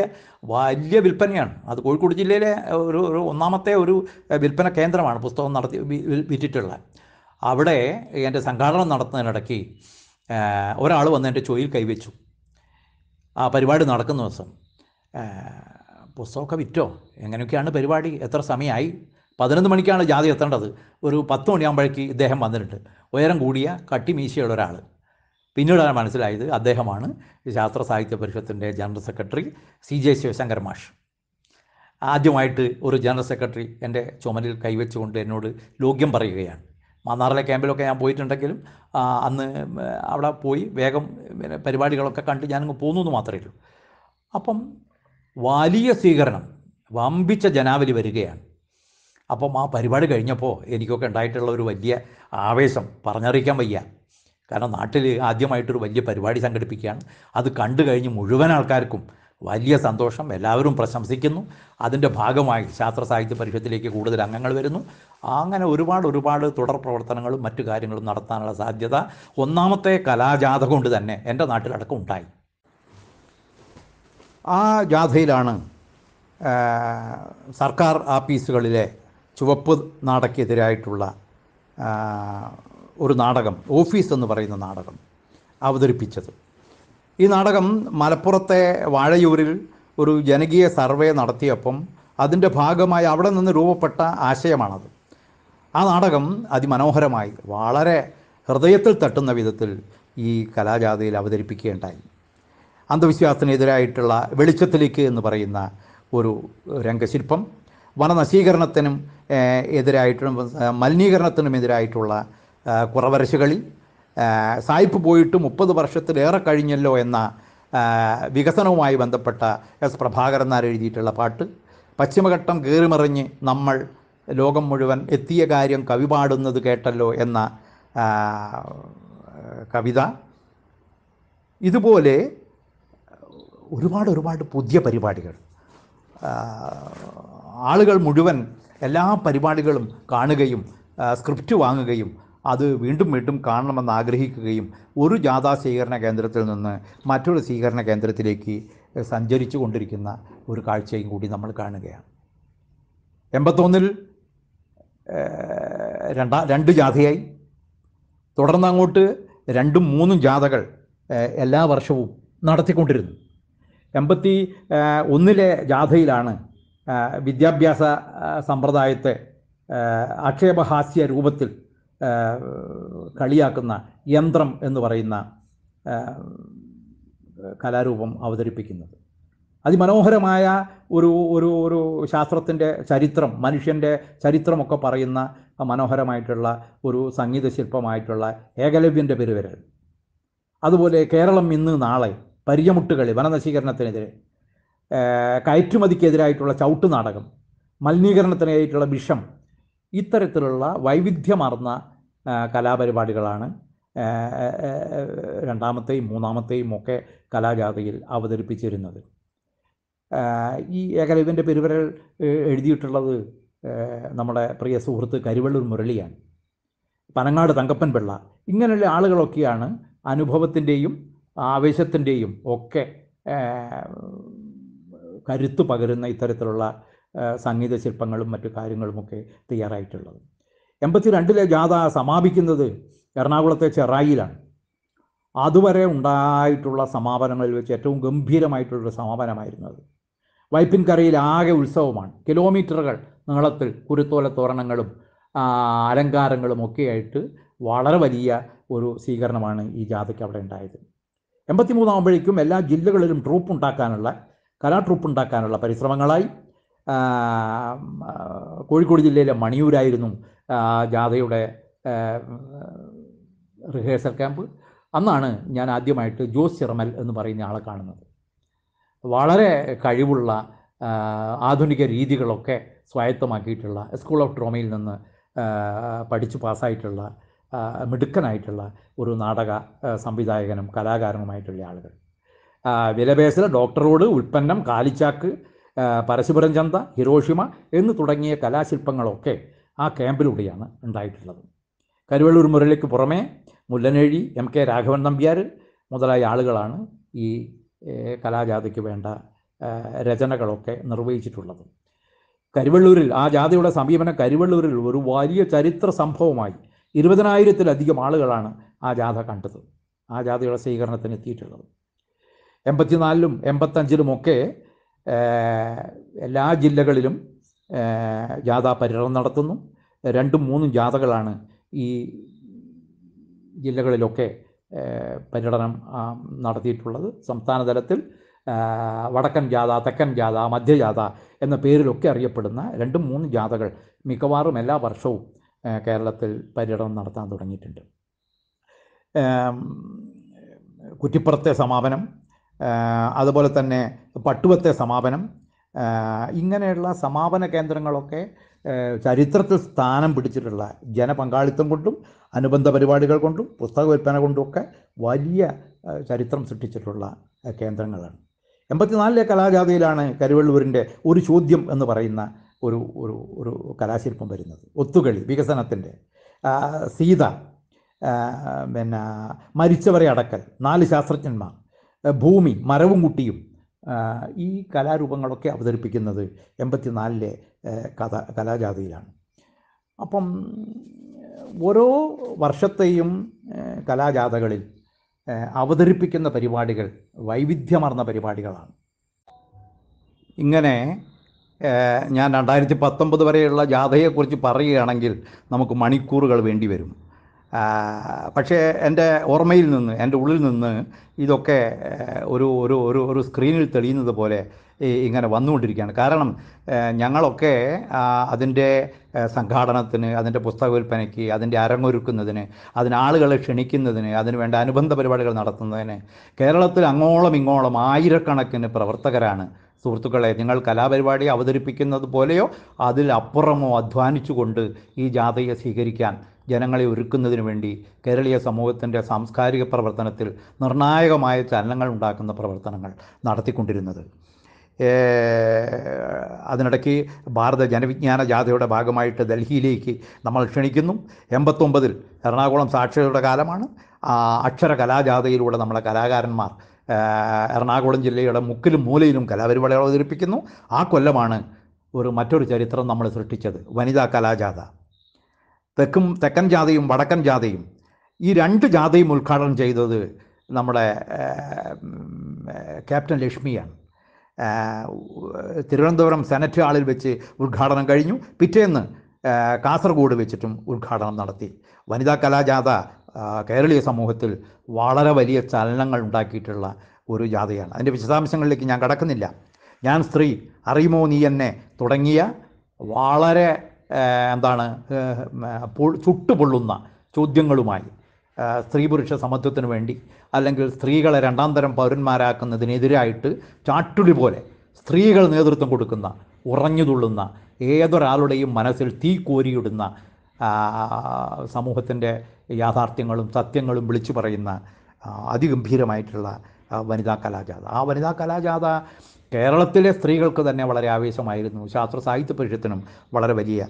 വലിയ വിൽപ്പനയാണ് അത് കോഴിക്കോട് ജില്ലയിലെ ഒരു ഒരു ഒന്നാമത്തെ ഒരു വിൽപ്പന കേന്ദ്രമാണ് പുസ്തകം നടത്തി വിറ്റിട്ടുള്ളത് അവിടെ എൻ്റെ സംഘാടനം നടത്തുന്നതിനിടയ്ക്ക് ഒരാൾ വന്ന് എൻ്റെ ചോയിൽ കൈവച്ചു ആ പരിപാടി നടക്കുന്ന ദിവസം പുസ്തകമൊക്കെ വിറ്റോ എങ്ങനെയൊക്കെയാണ് പരിപാടി എത്ര സമയമായി പതിനൊന്ന് മണിക്കാണ് ജാതി എത്തേണ്ടത് ഒരു പത്ത് മണിയാകുമ്പോഴേക്ക് ഇദ്ദേഹം വന്നിട്ടുണ്ട് ഉയരം കൂടിയ കട്ടിമീശയുള്ള ഒരാൾ പിന്നീടാണ് മനസ്സിലായത് അദ്ദേഹമാണ് ശാസ്ത്ര സാഹിത്യ പരിഷത്തിൻ്റെ general secretary C J Sivasankar മാഷ് ആദ്യമായിട്ട് ഒരു ജനറൽ സെക്രട്ടറി എൻ്റെ ചുമലിൽ കൈവച്ചുകൊണ്ട് എന്നോട് ലോക്യം പറയുകയാണ് മാന്നാറിലെ ക്യാമ്പിലൊക്കെ ഞാൻ പോയിട്ടുണ്ടെങ്കിലും അന്ന് അവിടെ പോയി വേഗം പരിപാടികളൊക്കെ കണ്ട് ഞാനങ്ങ് പോന്നു എന്ന് മാത്രമേ ഉള്ളൂ അപ്പം വലിയ സ്വീകരണം വമ്പിച്ച ജനാവലി വരികയാണ് അപ്പം ആ പരിപാടി കഴിഞ്ഞപ്പോൾ എനിക്കൊക്കെ ഉണ്ടായിട്ടുള്ള ഒരു വലിയ ആവേശം പറഞ്ഞറിയിക്കാൻ വയ്യ കാരണം നാട്ടിൽ ആദ്യമായിട്ടൊരു വലിയ പരിപാടി സംഘടിപ്പിക്കുകയാണ് അത് കണ്ടു കഴിഞ്ഞ് മുഴുവൻ ആൾക്കാർക്കും വലിയ സന്തോഷം എല്ലാവരും പ്രശംസിക്കുന്നു അതിൻ്റെ ഭാഗമായി ശാസ്ത്ര സാഹിത്യ പരിഷത്തിലേക്ക് കൂടുതൽ അംഗങ്ങൾ വരുന്നു അങ്ങനെ ഒരുപാട് ഒരുപാട് തുടർ പ്രവർത്തനങ്ങളും മറ്റു കാര്യങ്ങളും നടത്താനുള്ള സാധ്യത ഒന്നാമത്തെ കലാജാഥ കൊണ്ട് തന്നെ എൻ്റെ നാട്ടിലടക്കം ഉണ്ടായി ആ ജാഥയിലാണ് സർക്കാർ ആഫീസുകളിലെ ചുവപ്പ് നാടക്കെതിരായിട്ടുള്ള ഒരു നാടകം ഓഫീസ് എന്ന് പറയുന്ന നാടകം അവതരിപ്പിച്ചത് ഈ നാടകം മലപ്പുറത്തെ വാഴയൂരിൽ ഒരു ജനകീയ സർവേ നടത്തിയപ്പം അതിൻ്റെ ഭാഗമായി അവിടെ നിന്ന് രൂപപ്പെട്ട ആശയമാണത് ആ നാടകം അതിമനോഹരമായി വളരെ ഹൃദയത്തിൽ തട്ടുന്ന വിധത്തിൽ ഈ കലാജാഥയിൽ അവതരിപ്പിക്കുകയുണ്ടായി അന്ധവിശ്വാസത്തിനെതിരായിട്ടുള്ള വെളിച്ചത്തിലേക്ക് എന്ന് പറയുന്ന ഒരു രംഗശില്പം വനനശീകരണത്തിനും എതിരായിട്ടും മലിനീകരണത്തിനും എതിരായിട്ടുള്ള കുറവരശുകളിൽ സായിപ്പ് പോയിട്ട് മുപ്പത് വർഷത്തിലേറെ കഴിഞ്ഞല്ലോ എന്ന വികസനവുമായി ബന്ധപ്പെട്ട എസ് പ്രഭാകരൻ നാർ എഴുതിയിട്ടുള്ള പാട്ട് പശ്ചിമഘട്ടം കയറിമറിഞ്ഞ് നമ്മൾ ലോകം മുഴുവൻ എത്തിയ കാര്യം കവി പാടുന്നത് കേട്ടല്ലോ എന്ന കവിത ഇതുപോലെ ഒരുപാട് ഒരുപാട് പുതിയ പരിപാടികൾ ആളുകൾ മുഴുവൻ എല്ലാ പരിപാടികളും കാണുകയും സ്ക്രിപ്റ്റ് വാങ്ങുകയും അത് വീണ്ടും വീണ്ടും കാണണമെന്ന് ആഗ്രഹിക്കുകയും ഒരു ജാഥാ സ്വീകരണ കേന്ദ്രത്തിൽ നിന്ന് മറ്റൊരു സ്വീകരണ കേന്ദ്രത്തിലേക്ക് സഞ്ചരിച്ചു കൊണ്ടിരിക്കുന്ന ഒരു കാഴ്ചയും കൂടി നമ്മൾ കാണുകയാണ് എൺപത്തൊന്നിൽ രണ്ടാ രണ്ട് ജാഥയായി തുടർന്ന് അങ്ങോട്ട് രണ്ടും മൂന്നും ജാഥകൾ എല്ലാ വർഷവും നടത്തിക്കൊണ്ടിരുന്നു എൺപത്തി ഒന്നിലെ ജാഥയിലാണ് വിദ്യാഭ്യാസ സമ്പ്രദായത്തെ ആക്ഷേപഹാസ്യ രൂപത്തിൽ കളിയാക്കുന്ന യന്ത്രം എന്ന് പറയുന്ന കലാരൂപം അവതരിപ്പിക്കുന്നത് അതിമനോഹരമായ ഒരു ഒരു ഒരു ശാസ്ത്രത്തിൻ്റെ ചരിത്രം മനുഷ്യൻ്റെ ചരിത്രമൊക്കെ പറയുന്ന മനോഹരമായിട്ടുള്ള ഒരു സംഗീത ശില്പമായിട്ടുള്ള ഏകലവ്യൻ്റെ പെരുവരൽ അതുപോലെ കേരളം ഇന്ന് നാളെ പരിചമുട്ടുകളി വനനശീകരണത്തിനെതിരെ കയറ്റുമതിക്കെതിരായിട്ടുള്ള ചവിട്ടുനാടകം നാടകം മലിനീകരണത്തിനായിട്ടുള്ള വിഷം ഇത്തരത്തിലുള്ള വൈവിധ്യമാർന്ന കലാപരിപാടികളാണ് രണ്ടാമത്തെയും മൂന്നാമത്തെയും ഒക്കെ കലാജാഥയിൽ അവതരിപ്പിച്ചിരുന്നത് ഈ ഏകലവ്യൻ്റെ പെരുവരൽ എഴുതിയിട്ടുള്ളത് നമ്മുടെ പ്രിയ സുഹൃത്ത് കരുവള്ളൂർ മുരളിയാണ് പനങ്ങാട് തങ്കപ്പൻ പിള്ള ഇങ്ങനെയുള്ള ആളുകളൊക്കെയാണ് അനുഭവത്തിൻ്റെയും ആവേശത്തിൻ്റെയും ഒക്കെ കരുത്തു പകരുന്ന ഇത്തരത്തിലുള്ള സംഗീത ശില്പങ്ങളും മറ്റു കാര്യങ്ങളുമൊക്കെ തയ്യാറായിട്ടുള്ളത് എൺപത്തിരണ്ടിലെ ജാഥ സമാപിക്കുന്നത് എറണാകുളത്തെ ചെറായിലാണ് അതുവരെ ഉണ്ടായിട്ടുള്ള സമാപനങ്ങളിൽ വെച്ച് ഏറ്റവും ഗംഭീരമായിട്ടുള്ള സമാപനമായിരുന്നു അത് വൈപ്പിൻകരയിൽ ആകെ ഉത്സവമാണ് കിലോമീറ്ററുകൾ നീളത്തിൽ കുരുത്തോല തോരണങ്ങളും അലങ്കാരങ്ങളും ഒക്കെയായിട്ട് വളരെ വലിയ ഒരു സ്വീകരണമാണ് ഈ ജാഥയ്ക്ക് അവിടെ ഉണ്ടായത് എൺപത്തിമൂന്നാകുമ്പോഴേക്കും എല്ലാ ജില്ലകളിലും ട്രൂപ്പ് ഉണ്ടാക്കാനുള്ള കലാ ട്രൂപ്പ് ഉണ്ടാക്കാനുള്ള പരിശ്രമങ്ങളായി കോഴിക്കോട് ജില്ലയിലെ മണിയൂരായിരുന്നു ജാഥയുടെ റിഹേഴ്സൽ ക്യാമ്പ് അന്നാണ് ഞാൻ ആദ്യമായിട്ട് ജോസ് ചിറമൽ എന്ന് പറയുന്ന ആളെ കാണുന്നത് വളരെ കഴിവുള്ള ആധുനിക രീതികളൊക്കെ സ്വായത്തമാക്കിയിട്ടുള്ള സ്കൂൾ ഓഫ് ഡ്രോമയിൽ നിന്ന് പഠിച്ചു പാസ്സായിട്ടുള്ള മിടുക്കനായിട്ടുള്ള ഒരു നാടക സംവിധായകനും കലാകാരനുമായിട്ടുള്ള ആളുകൾ വിലപേശല ഡോക്ടറോട് ഉൽപ്പന്നം കാലിച്ചാക്ക് പരശുപുരം ചന്ത ഹിരോഷിമ എന്ന് തുടങ്ങിയ കലാശില്പങ്ങളൊക്കെ ആ ക്യാമ്പിലൂടെയാണ് ഉണ്ടായിട്ടുള്ളത് കരുവള്ളൂർ മുരളിക്ക് പുറമേ മുല്ലനേഴി എം കെ രാഘവൻ നമ്പ്യാർ മുതലായ ആളുകളാണ് ഈ കലാജാതിക്ക് വേണ്ട രചനകളൊക്കെ നിർവഹിച്ചിട്ടുള്ളത് കരുവള്ളൂരിൽ ആ ജാഥയുടെ സമീപനം കരുവള്ളൂരിൽ ഒരു വലിയ ചരിത്ര സംഭവമായി ഇരുപതിനായിരത്തിലധികം ആളുകളാണ് ആ ജാഥ കണ്ടത് ആ ജാഥയുടെ സ്വീകരണത്തിന് എത്തിയിട്ടുള്ളത് എൺപത്തിനാലിലും എൺപത്തഞ്ചിലുമൊക്കെ എല്ലാ ജില്ലകളിലും ജാഥ പര്യടനം നടത്തുന്നു രണ്ടും മൂന്നും ജാഥകളാണ് ഈ ജില്ലകളിലൊക്കെ പര്യടനം നടത്തിയിട്ടുള്ളത് സംസ്ഥാന തലത്തിൽ വടക്കൻ ജാഥ തെക്കൻ ജാഥ മധ്യജാഥ എന്ന പേരിലൊക്കെ അറിയപ്പെടുന്ന രണ്ടും മൂന്നും ജാഥകൾ മിക്കവാറും എല്ലാ വർഷവും കേരളത്തിൽ പര്യടനം നടത്താൻ തുടങ്ങിയിട്ടുണ്ട് കുറ്റിപ്പുറത്തെ സമാപനം അതുപോലെ തന്നെ പട്ടുവത്തെ സമാപനം ഇങ്ങനെയുള്ള സമാപന കേന്ദ്രങ്ങളൊക്കെ ചരിത്രത്തിൽ സ്ഥാനം പിടിച്ചിട്ടുള്ള ജനപങ്കാളിത്തം കൊണ്ടും അനുബന്ധ പരിപാടികൾ കൊണ്ടും പുസ്തക വിൽപ്പന കൊണ്ടുമൊക്കെ വലിയ ചരിത്രം സൃഷ്ടിച്ചിട്ടുള്ള കേന്ദ്രങ്ങളാണ് എൺപത്തിനാലിലെ കലാജാഥയിലാണ് കരുവള്ളൂരിൻ്റെ ഒരു ചോദ്യം എന്ന് പറയുന്ന ഒരു ഒരു ഒരു കലാശില്പം വരുന്നത് ഒത്തുകളി വികസനത്തിൻ്റെ സീത പിന്നെ മരിച്ചവരെ അടക്കൽ നാല് ശാസ്ത്രജ്ഞന്മാർ ഭൂമി മരവും കുട്ടിയും ഈ കലാരൂപങ്ങളൊക്കെ അവതരിപ്പിക്കുന്നത് എൺപത്തിനാലിലെ കഥ കലാജാതിയിലാണ് അപ്പം ഓരോ വർഷത്തെയും കലാജാഥകളിൽ അവതരിപ്പിക്കുന്ന പരിപാടികൾ വൈവിധ്യമാർന്ന പരിപാടികളാണ് ഇങ്ങനെ ഞാൻ രണ്ടായിരത്തി പത്തൊമ്പത് വരെയുള്ള ജാഥയെക്കുറിച്ച് പറയുകയാണെങ്കിൽ നമുക്ക് മണിക്കൂറുകൾ വേണ്ടി വരും പക്ഷേ എൻ്റെ ഓർമ്മയിൽ നിന്ന് എൻ്റെ ഉള്ളിൽ നിന്ന് ഇതൊക്കെ ഒരു ഒരു ഒരു ഒരു സ്ക്രീനിൽ തെളിയുന്നത് പോലെ ഇങ്ങനെ വന്നുകൊണ്ടിരിക്കുകയാണ് കാരണം ഞങ്ങളൊക്കെ അതിൻ്റെ സംഘാടനത്തിന് അതിൻ്റെ പുസ്തക വിൽപ്പനയ്ക്ക് അതിൻ്റെ അരങ്ങൊരുക്കുന്നതിന് അതിനാളുകളെ ക്ഷണിക്കുന്നതിന് അതിന് വേണ്ട അനുബന്ധ പരിപാടികൾ നടത്തുന്നതിന് കേരളത്തിൽ അങ്ങോളം ഇങ്ങോളം ആയിരക്കണക്കിന് പ്രവർത്തകരാണ് സുഹൃത്തുക്കളെ നിങ്ങൾ കലാപരിപാടി അവതരിപ്പിക്കുന്നത് പോലെയോ അതിലപ്പുറമോ അധ്വാനിച്ചുകൊണ്ട് ഈ ജാഥയെ സ്വീകരിക്കാൻ ജനങ്ങളെ ഒരുക്കുന്നതിനു വേണ്ടി കേരളീയ സമൂഹത്തിൻ്റെ സാംസ്കാരിക പ്രവർത്തനത്തിൽ നിർണായകമായ ചലനങ്ങൾ ഉണ്ടാക്കുന്ന പ്രവർത്തനങ്ങൾ നടത്തിക്കൊണ്ടിരുന്നത് അതിനിടയ്ക്ക് ഭാരത ജനവിജ്ഞാന ജാഥയുടെ ഭാഗമായിട്ട് ഡൽഹിയിലേക്ക് നമ്മൾ ക്ഷണിക്കുന്നു എൺപത്തൊമ്പതിൽ എറണാകുളം സാക്ഷരതയുടെ കാലമാണ് അക്ഷര കലാജാഥയിലൂടെ നമ്മളെ കലാകാരന്മാർ എറണാകുളം ജില്ലയുടെ മുക്കിലും മൂലയിലും കലാപരിപാടികൾ അവതരിപ്പിക്കുന്നു ആ കൊല്ലമാണ് ഒരു മറ്റൊരു ചരിത്രം നമ്മൾ സൃഷ്ടിച്ചത് വനിതാ കലാജാഥ തെക്കും തെക്കൻ ജാഥയും വടക്കൻ ജാഥയും ഈ രണ്ട് ജാഥയും ഉദ്ഘാടനം ചെയ്തത് നമ്മുടെ ക്യാപ്റ്റൻ ലക്ഷ്മിയാണ് തിരുവനന്തപുരം സെനറ്റ് ഹാളിൽ വെച്ച് ഉദ്ഘാടനം കഴിഞ്ഞു പിറ്റേന്ന് കാസർഗോഡ് വെച്ചിട്ടും ഉദ്ഘാടനം നടത്തി വനിതാ കലാജാഥ കേരളീയ സമൂഹത്തിൽ വളരെ വലിയ ചലനങ്ങൾ ഉണ്ടാക്കിയിട്ടുള്ള ഒരു ജാഥയാണ് അതിൻ്റെ വിശദാംശങ്ങളിലേക്ക് ഞാൻ കടക്കുന്നില്ല ഞാൻ സ്ത്രീ അറിയുമോ നീ എന്നെ തുടങ്ങിയ വളരെ എന്താണ് ചുട്ടുപൊള്ളുന്ന ചോദ്യങ്ങളുമായി സ്ത്രീ പുരുഷ സമത്വത്തിന് വേണ്ടി അല്ലെങ്കിൽ സ്ത്രീകളെ രണ്ടാം തരം പൗരന്മാരാക്കുന്നതിനെതിരായിട്ട് ചാട്ടുളി പോലെ സ്ത്രീകൾ നേതൃത്വം കൊടുക്കുന്ന ഉറഞ്ഞുതുള്ളുന്ന ഏതൊരാളുടെയും മനസ്സിൽ തീ കോരിയിടുന്ന സമൂഹത്തിൻ്റെ യാഥാർത്ഥ്യങ്ങളും സത്യങ്ങളും വിളിച്ചു പറയുന്ന അതിഗംഭീരമായിട്ടുള്ള വനിതാ കലാജാഥ ആ വനിതാ കലാജാഥ കേരളത്തിലെ സ്ത്രീകൾക്ക് തന്നെ വളരെ ആവേശമായിരുന്നു ശാസ്ത്ര സാഹിത്യ പരിഷത്തിനും വളരെ വലിയ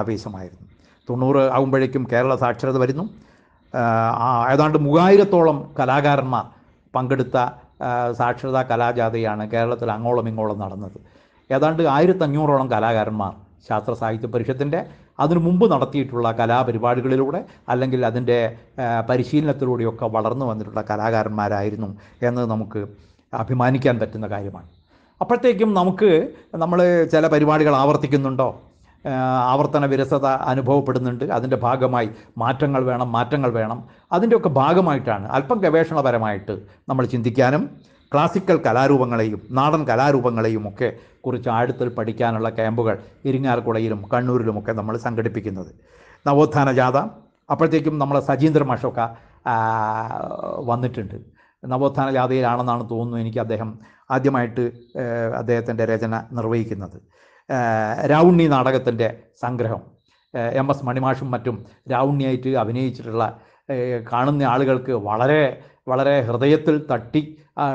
ആവേശമായിരുന്നു തൊണ്ണൂറ് ആകുമ്പോഴേക്കും കേരള സാക്ഷരത വരുന്നു ഏതാണ്ട് മൂവായിരത്തോളം കലാകാരന്മാർ പങ്കെടുത്ത സാക്ഷരതാ കലാജാഥയാണ് കേരളത്തിൽ അങ്ങോളം ഇങ്ങോളം നടന്നത് ഏതാണ്ട് ആയിരത്തഞ്ഞൂറോളം കലാകാരന്മാർ ശാസ്ത്ര സാഹിത്യ പരിഷത്തിൻ്റെ അതിനു മുമ്പ് നടത്തിയിട്ടുള്ള കലാപരിപാടികളിലൂടെ അല്ലെങ്കിൽ അതിൻ്റെ പരിശീലനത്തിലൂടെയൊക്കെ വളർന്നു വന്നിട്ടുള്ള കലാകാരന്മാരായിരുന്നു എന്ന് നമുക്ക് അഭിമാനിക്കാൻ പറ്റുന്ന കാര്യമാണ് അപ്പോഴത്തേക്കും നമുക്ക് നമ്മൾ ചില പരിപാടികൾ ആവർത്തിക്കുന്നുണ്ടോ ആവർത്തന വിരസത അനുഭവപ്പെടുന്നുണ്ട് അതിൻ്റെ ഭാഗമായി മാറ്റങ്ങൾ വേണം മാറ്റങ്ങൾ വേണം അതിൻ്റെയൊക്കെ ഭാഗമായിട്ടാണ് അല്പം ഗവേഷണപരമായിട്ട് നമ്മൾ ചിന്തിക്കാനും ക്ലാസിക്കൽ കലാരൂപങ്ങളെയും നാടൻ കലാരൂപങ്ങളെയും ഒക്കെ കുറിച്ച് ആഴത്തിൽ പഠിക്കാനുള്ള ക്യാമ്പുകൾ ഇരിങ്ങാർക്കുടയിലും കണ്ണൂരിലുമൊക്കെ നമ്മൾ സംഘടിപ്പിക്കുന്നത് നവോത്ഥാന ജാഥ അപ്പോഴത്തേക്കും നമ്മളെ സജീന്ദ്ര മാഷൊക്കെ വന്നിട്ടുണ്ട് നവോത്ഥാന ജാഥയിലാണെന്നാണ് തോന്നുന്നു എനിക്ക് അദ്ദേഹം ആദ്യമായിട്ട് അദ്ദേഹത്തിൻ്റെ രചന നിർവഹിക്കുന്നത് രാവുണ്ണി നാടകത്തിൻ്റെ സംഗ്രഹം എം എസ് മണിമാഷും മറ്റും രാവുണ്ണിയായിട്ട് അഭിനയിച്ചിട്ടുള്ള കാണുന്ന ആളുകൾക്ക് വളരെ വളരെ ഹൃദയത്തിൽ തട്ടി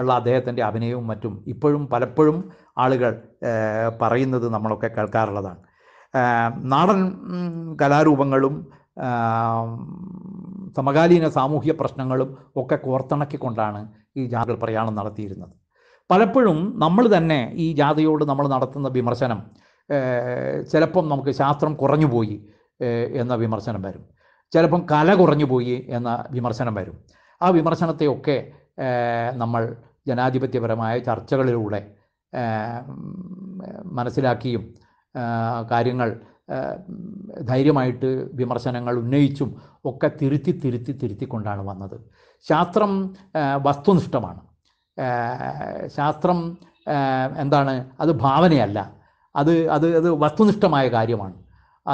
ഉള്ള അദ്ദേഹത്തിൻ്റെ അഭിനയവും മറ്റും ഇപ്പോഴും പലപ്പോഴും ആളുകൾ പറയുന്നത് നമ്മളൊക്കെ കേൾക്കാറുള്ളതാണ് നാടൻ കലാരൂപങ്ങളും സമകാലീന സാമൂഹ്യ പ്രശ്നങ്ങളും ഒക്കെ കോർത്തിണക്കിക്കൊണ്ടാണ് ഈ ജാഗൾ പ്രയാണം നടത്തിയിരുന്നത് പലപ്പോഴും നമ്മൾ തന്നെ ഈ ജാതിയോട് നമ്മൾ നടത്തുന്ന വിമർശനം ചിലപ്പം നമുക്ക് ശാസ്ത്രം കുറഞ്ഞുപോയി എന്ന വിമർശനം വരും ചിലപ്പം കല കുറഞ്ഞുപോയി എന്ന വിമർശനം വരും ആ വിമർശനത്തെയൊക്കെ നമ്മൾ ജനാധിപത്യപരമായ ചർച്ചകളിലൂടെ മനസ്സിലാക്കിയും കാര്യങ്ങൾ ധൈര്യമായിട്ട് വിമർശനങ്ങൾ ഉന്നയിച്ചും ഒക്കെ തിരുത്തി തിരുത്തി തിരുത്തിക്കൊണ്ടാണ് വന്നത് ശാസ്ത്രം വസ്തുനിഷ്ഠമാണ് ശാസ്ത്രം എന്താണ് അത് ഭാവനയല്ല അത് അത് അത് വസ്തുനിഷ്ഠമായ കാര്യമാണ്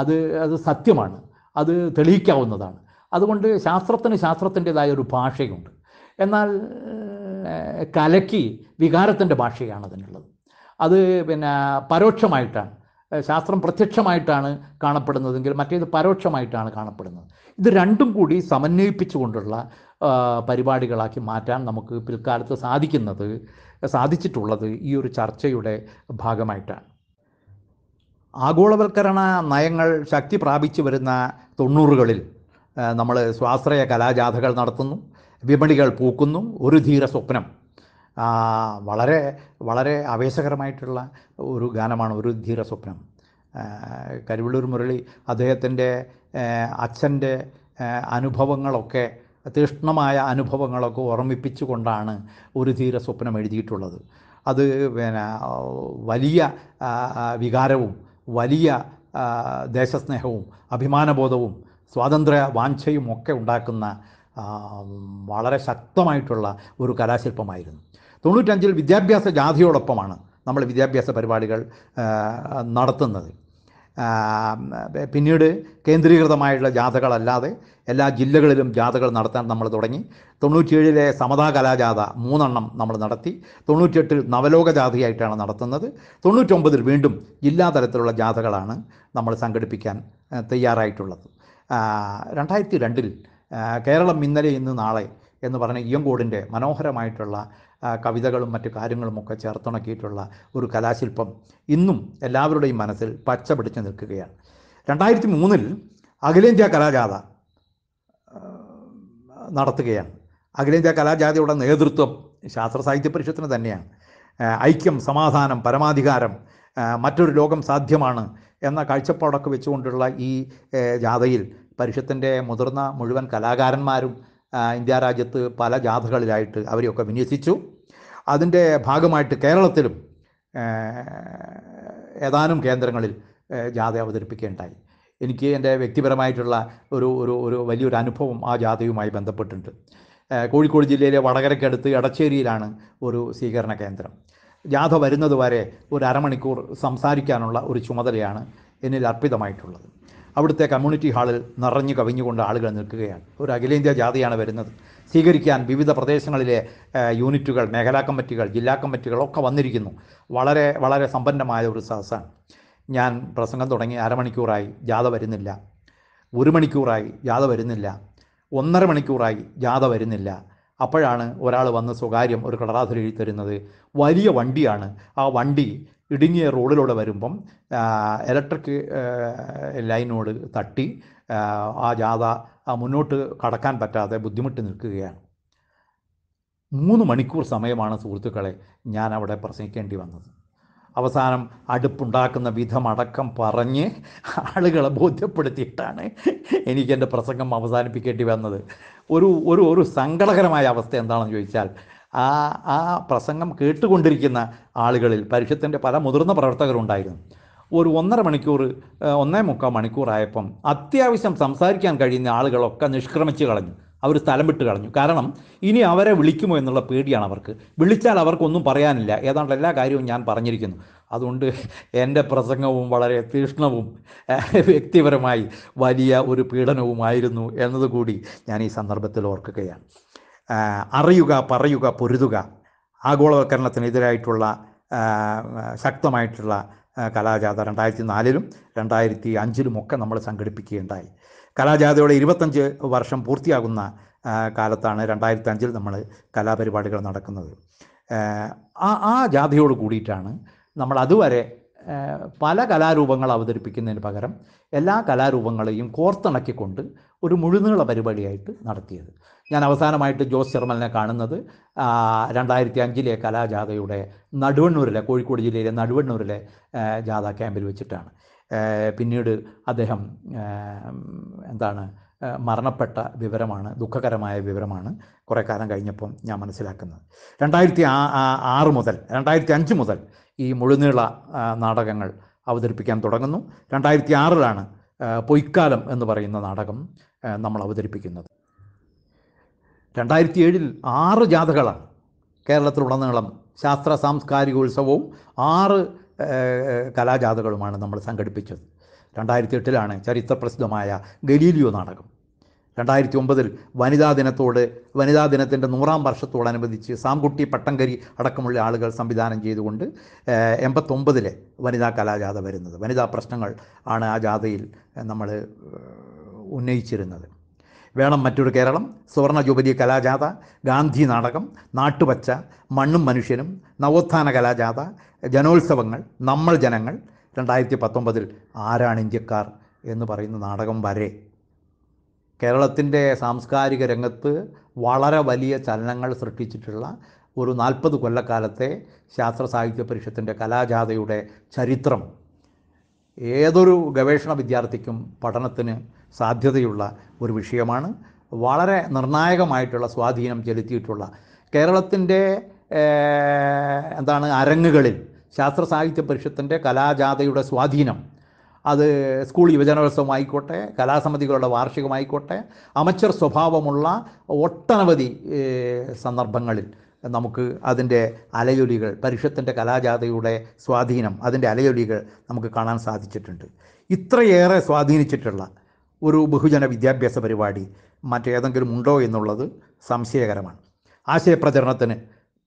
അത് അത് സത്യമാണ് അത് തെളിയിക്കാവുന്നതാണ് അതുകൊണ്ട് ശാസ്ത്രത്തിന് ശാസ്ത്രത്തിൻ്റെതായ ഒരു ഭാഷയുണ്ട് എന്നാൽ കലയ്ക്ക് വികാരത്തിൻ്റെ ഭാഷയാണ് അതിനുള്ളത് അത് പിന്നെ പരോക്ഷമായിട്ടാണ് ശാസ്ത്രം പ്രത്യക്ഷമായിട്ടാണ് കാണപ്പെടുന്നതെങ്കിൽ മറ്റേത് പരോക്ഷമായിട്ടാണ് കാണപ്പെടുന്നത് ഇത് രണ്ടും കൂടി സമന്വയിപ്പിച്ചുകൊണ്ടുള്ള പരിപാടികളാക്കി മാറ്റാൻ നമുക്ക് പിൽക്കാലത്ത് സാധിക്കുന്നത് സാധിച്ചിട്ടുള്ളത് ഈ ഒരു ചർച്ചയുടെ ഭാഗമായിട്ടാണ് ആഗോളവൽക്കരണ നയങ്ങൾ ശക്തി പ്രാപിച്ചു വരുന്ന തൊണ്ണൂറുകളിൽ നമ്മൾ സ്വാശ്രയ കലാജാഥകൾ നടത്തുന്നു വിപണികൾ പൂക്കുന്നു ഒരു ധീര സ്വപ്നം വളരെ വളരെ ആവേശകരമായിട്ടുള്ള ഒരു ഗാനമാണ് ഒരു ധീര സ്വപ്നം കരുവള്ളൂർ മുരളി അദ്ദേഹത്തിൻ്റെ അച്ഛൻ്റെ അനുഭവങ്ങളൊക്കെ തീഷ്ണമായ അനുഭവങ്ങളൊക്കെ ഓർമ്മിപ്പിച്ചുകൊണ്ടാണ് ഒരു തീര സ്വപ്നം എഴുതിയിട്ടുള്ളത് അത് പിന്നെ വലിയ വികാരവും വലിയ ദേശസ്നേഹവും അഭിമാനബോധവും സ്വാതന്ത്ര്യ വാഞ്ഛയും ഒക്കെ ഉണ്ടാക്കുന്ന വളരെ ശക്തമായിട്ടുള്ള ഒരു കലാശില്പമായിരുന്നു തൊണ്ണൂറ്റഞ്ചിൽ വിദ്യാഭ്യാസ ജാഥയോടൊപ്പമാണ് നമ്മൾ വിദ്യാഭ്യാസ പരിപാടികൾ നടത്തുന്നത് പിന്നീട് കേന്ദ്രീകൃതമായിട്ടുള്ള ജാഥകളല്ലാതെ എല്ലാ ജില്ലകളിലും ജാഥകൾ നടത്താൻ നമ്മൾ തുടങ്ങി തൊണ്ണൂറ്റിയേഴിലെ സമതാ കലാജാഥ മൂന്നെണ്ണം നമ്മൾ നടത്തി തൊണ്ണൂറ്റിയെട്ടിൽ നവലോക ജാഥയായിട്ടാണ് നടത്തുന്നത് തൊണ്ണൂറ്റൊമ്പതിൽ വീണ്ടും ജില്ലാ തലത്തിലുള്ള ജാഥകളാണ് നമ്മൾ സംഘടിപ്പിക്കാൻ തയ്യാറായിട്ടുള്ളത് രണ്ടായിരത്തി രണ്ടിൽ കേരളം ഇന്നലെ ഇന്ന് നാളെ എന്ന് പറഞ്ഞ ഇയങ്കോടിൻ്റെ മനോഹരമായിട്ടുള്ള കവിതകളും മറ്റു കാര്യങ്ങളുമൊക്കെ ചേർത്തുണക്കിയിട്ടുള്ള ഒരു കലാശില്പം ഇന്നും എല്ലാവരുടെയും മനസ്സിൽ പച്ച നിൽക്കുകയാണ് രണ്ടായിരത്തി മൂന്നിൽ അഖിലേന്ത്യാ കലാജാഥ നടത്തുകയാണ് അഖിലേന്ത്യാ കലാജാഥയുടെ നേതൃത്വം ശാസ്ത്ര സാഹിത്യ പരിഷത്തിന് തന്നെയാണ് ഐക്യം സമാധാനം പരമാധികാരം മറ്റൊരു ലോകം സാധ്യമാണ് എന്ന കാഴ്ചപ്പാടൊക്കെ വെച്ചുകൊണ്ടുള്ള ഈ ജാഥയിൽ പരിഷത്തിൻ്റെ മുതിർന്ന മുഴുവൻ കലാകാരന്മാരും ഇന്ത്യ രാജ്യത്ത് പല ജാഥകളിലായിട്ട് അവരെയൊക്കെ വിന്യസിച്ചു അതിൻ്റെ ഭാഗമായിട്ട് കേരളത്തിലും ഏതാനും കേന്ദ്രങ്ങളിൽ ജാഥ അവതരിപ്പിക്കുകയുണ്ടായി എനിക്ക് എൻ്റെ വ്യക്തിപരമായിട്ടുള്ള ഒരു ഒരു ഒരു വലിയൊരു അനുഭവം ആ ജാഥയുമായി ബന്ധപ്പെട്ടിട്ടുണ്ട് കോഴിക്കോട് ജില്ലയിലെ വടകരക്കടുത്ത് എടച്ചേരിയിലാണ് ഒരു സ്വീകരണ കേന്ദ്രം ജാഥ വരുന്നത് വരെ ഒരു അരമണിക്കൂർ സംസാരിക്കാനുള്ള ഒരു ചുമതലയാണ് എന്നിൽ അർപ്പിതമായിട്ടുള്ളത് അവിടുത്തെ കമ്മ്യൂണിറ്റി ഹാളിൽ നിറഞ്ഞു കവിഞ്ഞുകൊണ്ട് ആളുകൾ നിൽക്കുകയാണ് ഒരു അഖിലേന്ത്യാ ജാഥയാണ് വരുന്നത് സ്വീകരിക്കാൻ വിവിധ പ്രദേശങ്ങളിലെ യൂണിറ്റുകൾ മേഖലാ കമ്മിറ്റികൾ ജില്ലാ കമ്മിറ്റികൾ ഒക്കെ വന്നിരിക്കുന്നു വളരെ വളരെ സമ്പന്നമായ ഒരു സദസ്സാണ് ഞാൻ പ്രസംഗം തുടങ്ങി അരമണിക്കൂറായി ജാഥ വരുന്നില്ല ഒരു മണിക്കൂറായി ജാഥ വരുന്നില്ല ഒന്നര മണിക്കൂറായി ജാഥ വരുന്നില്ല അപ്പോഴാണ് ഒരാൾ വന്ന് സ്വകാര്യം ഒരു കടലാസിൽ എഴുതി തരുന്നത് വലിയ വണ്ടിയാണ് ആ വണ്ടി ഇടുങ്ങിയ റോഡിലൂടെ വരുമ്പം ഇലക്ട്രിക് ലൈനോട് തട്ടി ആ ജാഥ മുന്നോട്ട് കടക്കാൻ പറ്റാതെ ബുദ്ധിമുട്ട് നിൽക്കുകയാണ് മൂന്ന് മണിക്കൂർ സമയമാണ് സുഹൃത്തുക്കളെ ഞാൻ അവിടെ പ്രസംഗിക്കേണ്ടി വന്നത് അവസാനം അടുപ്പുണ്ടാക്കുന്ന വിധമടക്കം പറഞ്ഞ് ആളുകളെ ബോധ്യപ്പെടുത്തിയിട്ടാണ് എനിക്കെൻ്റെ പ്രസംഗം അവസാനിപ്പിക്കേണ്ടി വന്നത് ഒരു ഒരു ഒരു സങ്കടകരമായ അവസ്ഥ എന്താണെന്ന് ചോദിച്ചാൽ ആ ആ പ്രസംഗം കേട്ടുകൊണ്ടിരിക്കുന്ന ആളുകളിൽ പരിഷത്തിൻ്റെ പല മുതിർന്ന പ്രവർത്തകരുണ്ടായിരുന്നു ഒരു ഒന്നര മണിക്കൂർ ഒന്നേ മുക്കാൽ മണിക്കൂറായപ്പം അത്യാവശ്യം സംസാരിക്കാൻ കഴിയുന്ന ആളുകളൊക്കെ നിഷ്ക്രമിച്ച് കളഞ്ഞു അവർ സ്ഥലം വിട്ട് കളഞ്ഞു കാരണം ഇനി അവരെ വിളിക്കുമോ എന്നുള്ള പേടിയാണ് അവർക്ക് വിളിച്ചാൽ അവർക്കൊന്നും പറയാനില്ല ഏതാണ്ട് എല്ലാ കാര്യവും ഞാൻ പറഞ്ഞിരിക്കുന്നു അതുകൊണ്ട് എൻ്റെ പ്രസംഗവും വളരെ തീഷ്ണവും വ്യക്തിപരമായി വലിയ ഒരു പീഡനവുമായിരുന്നു എന്നതുകൂടി ഞാൻ ഈ സന്ദർഭത്തിൽ ഓർക്കുകയാണ് അറിയുക പറയുക പൊരുതുക ആഗോളവൽക്കരണത്തിനെതിരായിട്ടുള്ള ശക്തമായിട്ടുള്ള കലാജാഥ രണ്ടായിരത്തി നാലിലും രണ്ടായിരത്തി അഞ്ചിലുമൊക്കെ ഒക്കെ നമ്മൾ സംഘടിപ്പിക്കുകയുണ്ടായി കലാജാഥയുടെ ഇരുപത്തഞ്ച് വർഷം പൂർത്തിയാകുന്ന കാലത്താണ് രണ്ടായിരത്തി അഞ്ചിൽ നമ്മൾ കലാപരിപാടികൾ നടക്കുന്നത് ആ ആ ജാഥയോട് കൂടിയിട്ടാണ് നമ്മൾ അതുവരെ പല കലാരൂപങ്ങൾ അവതരിപ്പിക്കുന്നതിന് പകരം എല്ലാ കലാരൂപങ്ങളെയും കോർത്തിണക്കിക്കൊണ്ട് ഒരു മുഴുനീള പരിപാടിയായിട്ട് നടത്തിയത് ഞാൻ അവസാനമായിട്ട് ജോസ് ചെറുമലിനെ കാണുന്നത് രണ്ടായിരത്തി അഞ്ചിലെ കലാജാഥയുടെ നടുവണ്ണൂരിലെ കോഴിക്കോട് ജില്ലയിലെ നടുവണ്ണൂരിലെ ജാഥ ക്യാമ്പിൽ വെച്ചിട്ടാണ് പിന്നീട് അദ്ദേഹം എന്താണ് മരണപ്പെട്ട വിവരമാണ് ദുഃഖകരമായ വിവരമാണ് കുറേ കാലം കഴിഞ്ഞപ്പം ഞാൻ മനസ്സിലാക്കുന്നത് രണ്ടായിരത്തി ആറ് മുതൽ രണ്ടായിരത്തി അഞ്ച് മുതൽ ഈ മുഴുനീള നാടകങ്ങൾ അവതരിപ്പിക്കാൻ തുടങ്ങുന്നു രണ്ടായിരത്തി ആറിലാണ് പൊയ്ക്കാലം എന്ന് പറയുന്ന നാടകം നമ്മൾ അവതരിപ്പിക്കുന്നത് രണ്ടായിരത്തി ഏഴിൽ ആറ് ജാഥകളാണ് കേരളത്തിലുടനീളം ശാസ്ത്ര സാംസ്കാരികോത്സവവും ആറ് കലാജാഥകളുമാണ് നമ്മൾ സംഘടിപ്പിച്ചത് രണ്ടായിരത്തി എട്ടിലാണ് ചരിത്രപ്രസിദ്ധമായ ഗലീലിയോ നാടകം രണ്ടായിരത്തി ഒമ്പതിൽ വനിതാ ദിനത്തോട് വനിതാ ദിനത്തിൻ്റെ നൂറാം വർഷത്തോടനുബന്ധിച്ച് സാംകുട്ടി പട്ടങ്കരി അടക്കമുള്ള ആളുകൾ സംവിധാനം ചെയ്തുകൊണ്ട് എൺപത്തൊമ്പതിലെ വനിതാ കലാജാഥ വരുന്നത് വനിതാ പ്രശ്നങ്ങൾ ആണ് ആ ജാഥയിൽ നമ്മൾ ഉന്നയിച്ചിരുന്നത് വേണം മറ്റൊരു കേരളം സുവർണ ജൂബിലി കലാജാഥ ഗാന്ധി നാടകം നാട്ടുപച്ച മണ്ണും മനുഷ്യനും നവോത്ഥാന കലാജാഥ ജനോത്സവങ്ങൾ നമ്മൾ ജനങ്ങൾ രണ്ടായിരത്തി പത്തൊമ്പതിൽ ആരാണ് ഇന്ത്യക്കാർ എന്ന് പറയുന്ന നാടകം വരെ കേരളത്തിൻ്റെ സാംസ്കാരിക രംഗത്ത് വളരെ വലിയ ചലനങ്ങൾ സൃഷ്ടിച്ചിട്ടുള്ള ഒരു നാൽപ്പത് കൊല്ലക്കാലത്തെ ശാസ്ത്ര സാഹിത്യ പരിഷത്തിൻ്റെ കലാജാഥയുടെ ചരിത്രം ഏതൊരു ഗവേഷണ വിദ്യാർത്ഥിക്കും പഠനത്തിന് സാധ്യതയുള്ള ഒരു വിഷയമാണ് വളരെ നിർണായകമായിട്ടുള്ള സ്വാധീനം ചെലുത്തിയിട്ടുള്ള കേരളത്തിൻ്റെ എന്താണ് അരങ്ങുകളിൽ ശാസ്ത്ര സാഹിത്യ പരിഷത്തിൻ്റെ കലാജാഥയുടെ സ്വാധീനം അത് സ്കൂൾ യുവജനോത്സവമായിക്കോട്ടെ കലാസമിതികളുടെ വാർഷികമായിക്കോട്ടെ അമച്ചർ സ്വഭാവമുള്ള ഒട്ടനവധി സന്ദർഭങ്ങളിൽ നമുക്ക് അതിൻ്റെ അലയൊലികൾ പരിഷത്തിൻ്റെ കലാജാഥയുടെ സ്വാധീനം അതിൻ്റെ അലയൊലികൾ നമുക്ക് കാണാൻ സാധിച്ചിട്ടുണ്ട് ഇത്രയേറെ സ്വാധീനിച്ചിട്ടുള്ള ഒരു ബഹുജന വിദ്യാഭ്യാസ പരിപാടി മറ്റേതെങ്കിലും ഉണ്ടോ എന്നുള്ളത് സംശയകരമാണ് ആശയപ്രചരണത്തിന്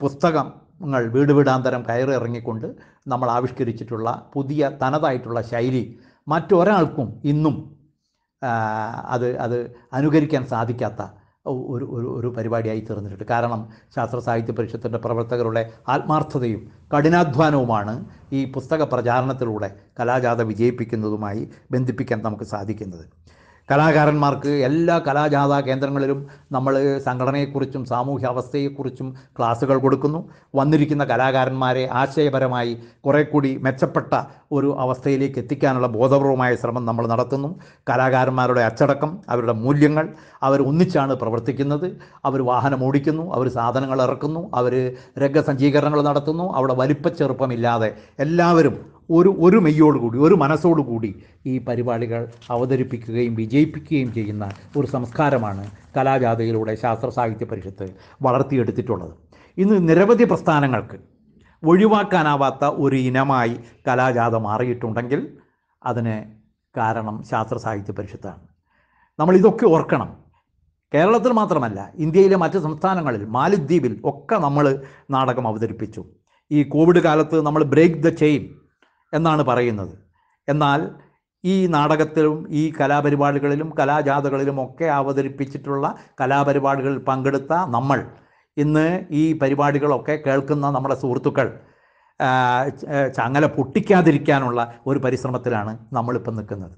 പുസ്തകങ്ങൾ വീട് വീടാന്തരം ഇറങ്ങിക്കൊണ്ട് നമ്മൾ ആവിഷ്കരിച്ചിട്ടുള്ള പുതിയ തനതായിട്ടുള്ള ശൈലി മറ്റൊരാൾക്കും ഇന്നും അത് അത് അനുകരിക്കാൻ സാധിക്കാത്ത ഒരു ഒരു ഒരു പരിപാടിയായി തീർന്നിട്ടുണ്ട് കാരണം ശാസ്ത്ര സാഹിത്യ പരിഷത്തിൻ്റെ പ്രവർത്തകരുടെ ആത്മാർത്ഥതയും കഠിനാധ്വാനവുമാണ് ഈ പുസ്തക പ്രചാരണത്തിലൂടെ കലാജാഥ വിജയിപ്പിക്കുന്നതുമായി ബന്ധിപ്പിക്കാൻ നമുക്ക് സാധിക്കുന്നത് കലാകാരന്മാർക്ക് എല്ലാ കലാജാഥ കേന്ദ്രങ്ങളിലും നമ്മൾ സംഘടനയെക്കുറിച്ചും സാമൂഹ്യ അവസ്ഥയെക്കുറിച്ചും ക്ലാസ്സുകൾ കൊടുക്കുന്നു വന്നിരിക്കുന്ന കലാകാരന്മാരെ ആശയപരമായി കുറെ കൂടി മെച്ചപ്പെട്ട ഒരു അവസ്ഥയിലേക്ക് എത്തിക്കാനുള്ള ബോധപൂർവമായ ശ്രമം നമ്മൾ നടത്തുന്നു കലാകാരന്മാരുടെ അച്ചടക്കം അവരുടെ മൂല്യങ്ങൾ അവർ ഒന്നിച്ചാണ് പ്രവർത്തിക്കുന്നത് അവർ വാഹനം ഓടിക്കുന്നു അവർ സാധനങ്ങൾ ഇറക്കുന്നു അവർ രംഗസജ്ജീകരണങ്ങൾ നടത്തുന്നു അവിടെ വലിപ്പച്ചെറുപ്പമില്ലാതെ എല്ലാവരും ഒരു ഒരു മെയ്യോടുകൂടി ഒരു മനസ്സോടുകൂടി ഈ പരിപാടികൾ അവതരിപ്പിക്കുകയും വിജയിപ്പിക്കുകയും ചെയ്യുന്ന ഒരു സംസ്കാരമാണ് കലാജാഥയിലൂടെ ശാസ്ത്ര സാഹിത്യ പരിഷത്ത് വളർത്തിയെടുത്തിട്ടുള്ളത് ഇന്ന് നിരവധി പ്രസ്ഥാനങ്ങൾക്ക് ഒഴിവാക്കാനാവാത്ത ഒരു ഇനമായി കലാജാഥ മാറിയിട്ടുണ്ടെങ്കിൽ അതിന് കാരണം ശാസ്ത്ര സാഹിത്യ പരിഷത്താണ് നമ്മൾ ഇതൊക്കെ ഓർക്കണം കേരളത്തിൽ മാത്രമല്ല ഇന്ത്യയിലെ മറ്റ് സംസ്ഥാനങ്ങളിൽ മാലിദ്വീപിൽ ഒക്കെ നമ്മൾ നാടകം അവതരിപ്പിച്ചു ഈ കോവിഡ് കാലത്ത് നമ്മൾ ബ്രേക്ക് ദ ചെയിൻ എന്നാണ് പറയുന്നത് എന്നാൽ ഈ നാടകത്തിലും ഈ കലാപരിപാടികളിലും കലാജാഥകളിലും ഒക്കെ അവതരിപ്പിച്ചിട്ടുള്ള കലാപരിപാടികളിൽ പങ്കെടുത്ത നമ്മൾ ഇന്ന് ഈ പരിപാടികളൊക്കെ കേൾക്കുന്ന നമ്മുടെ സുഹൃത്തുക്കൾ ചങ്ങല പൊട്ടിക്കാതിരിക്കാനുള്ള ഒരു പരിശ്രമത്തിലാണ് നമ്മളിപ്പോൾ നിൽക്കുന്നത്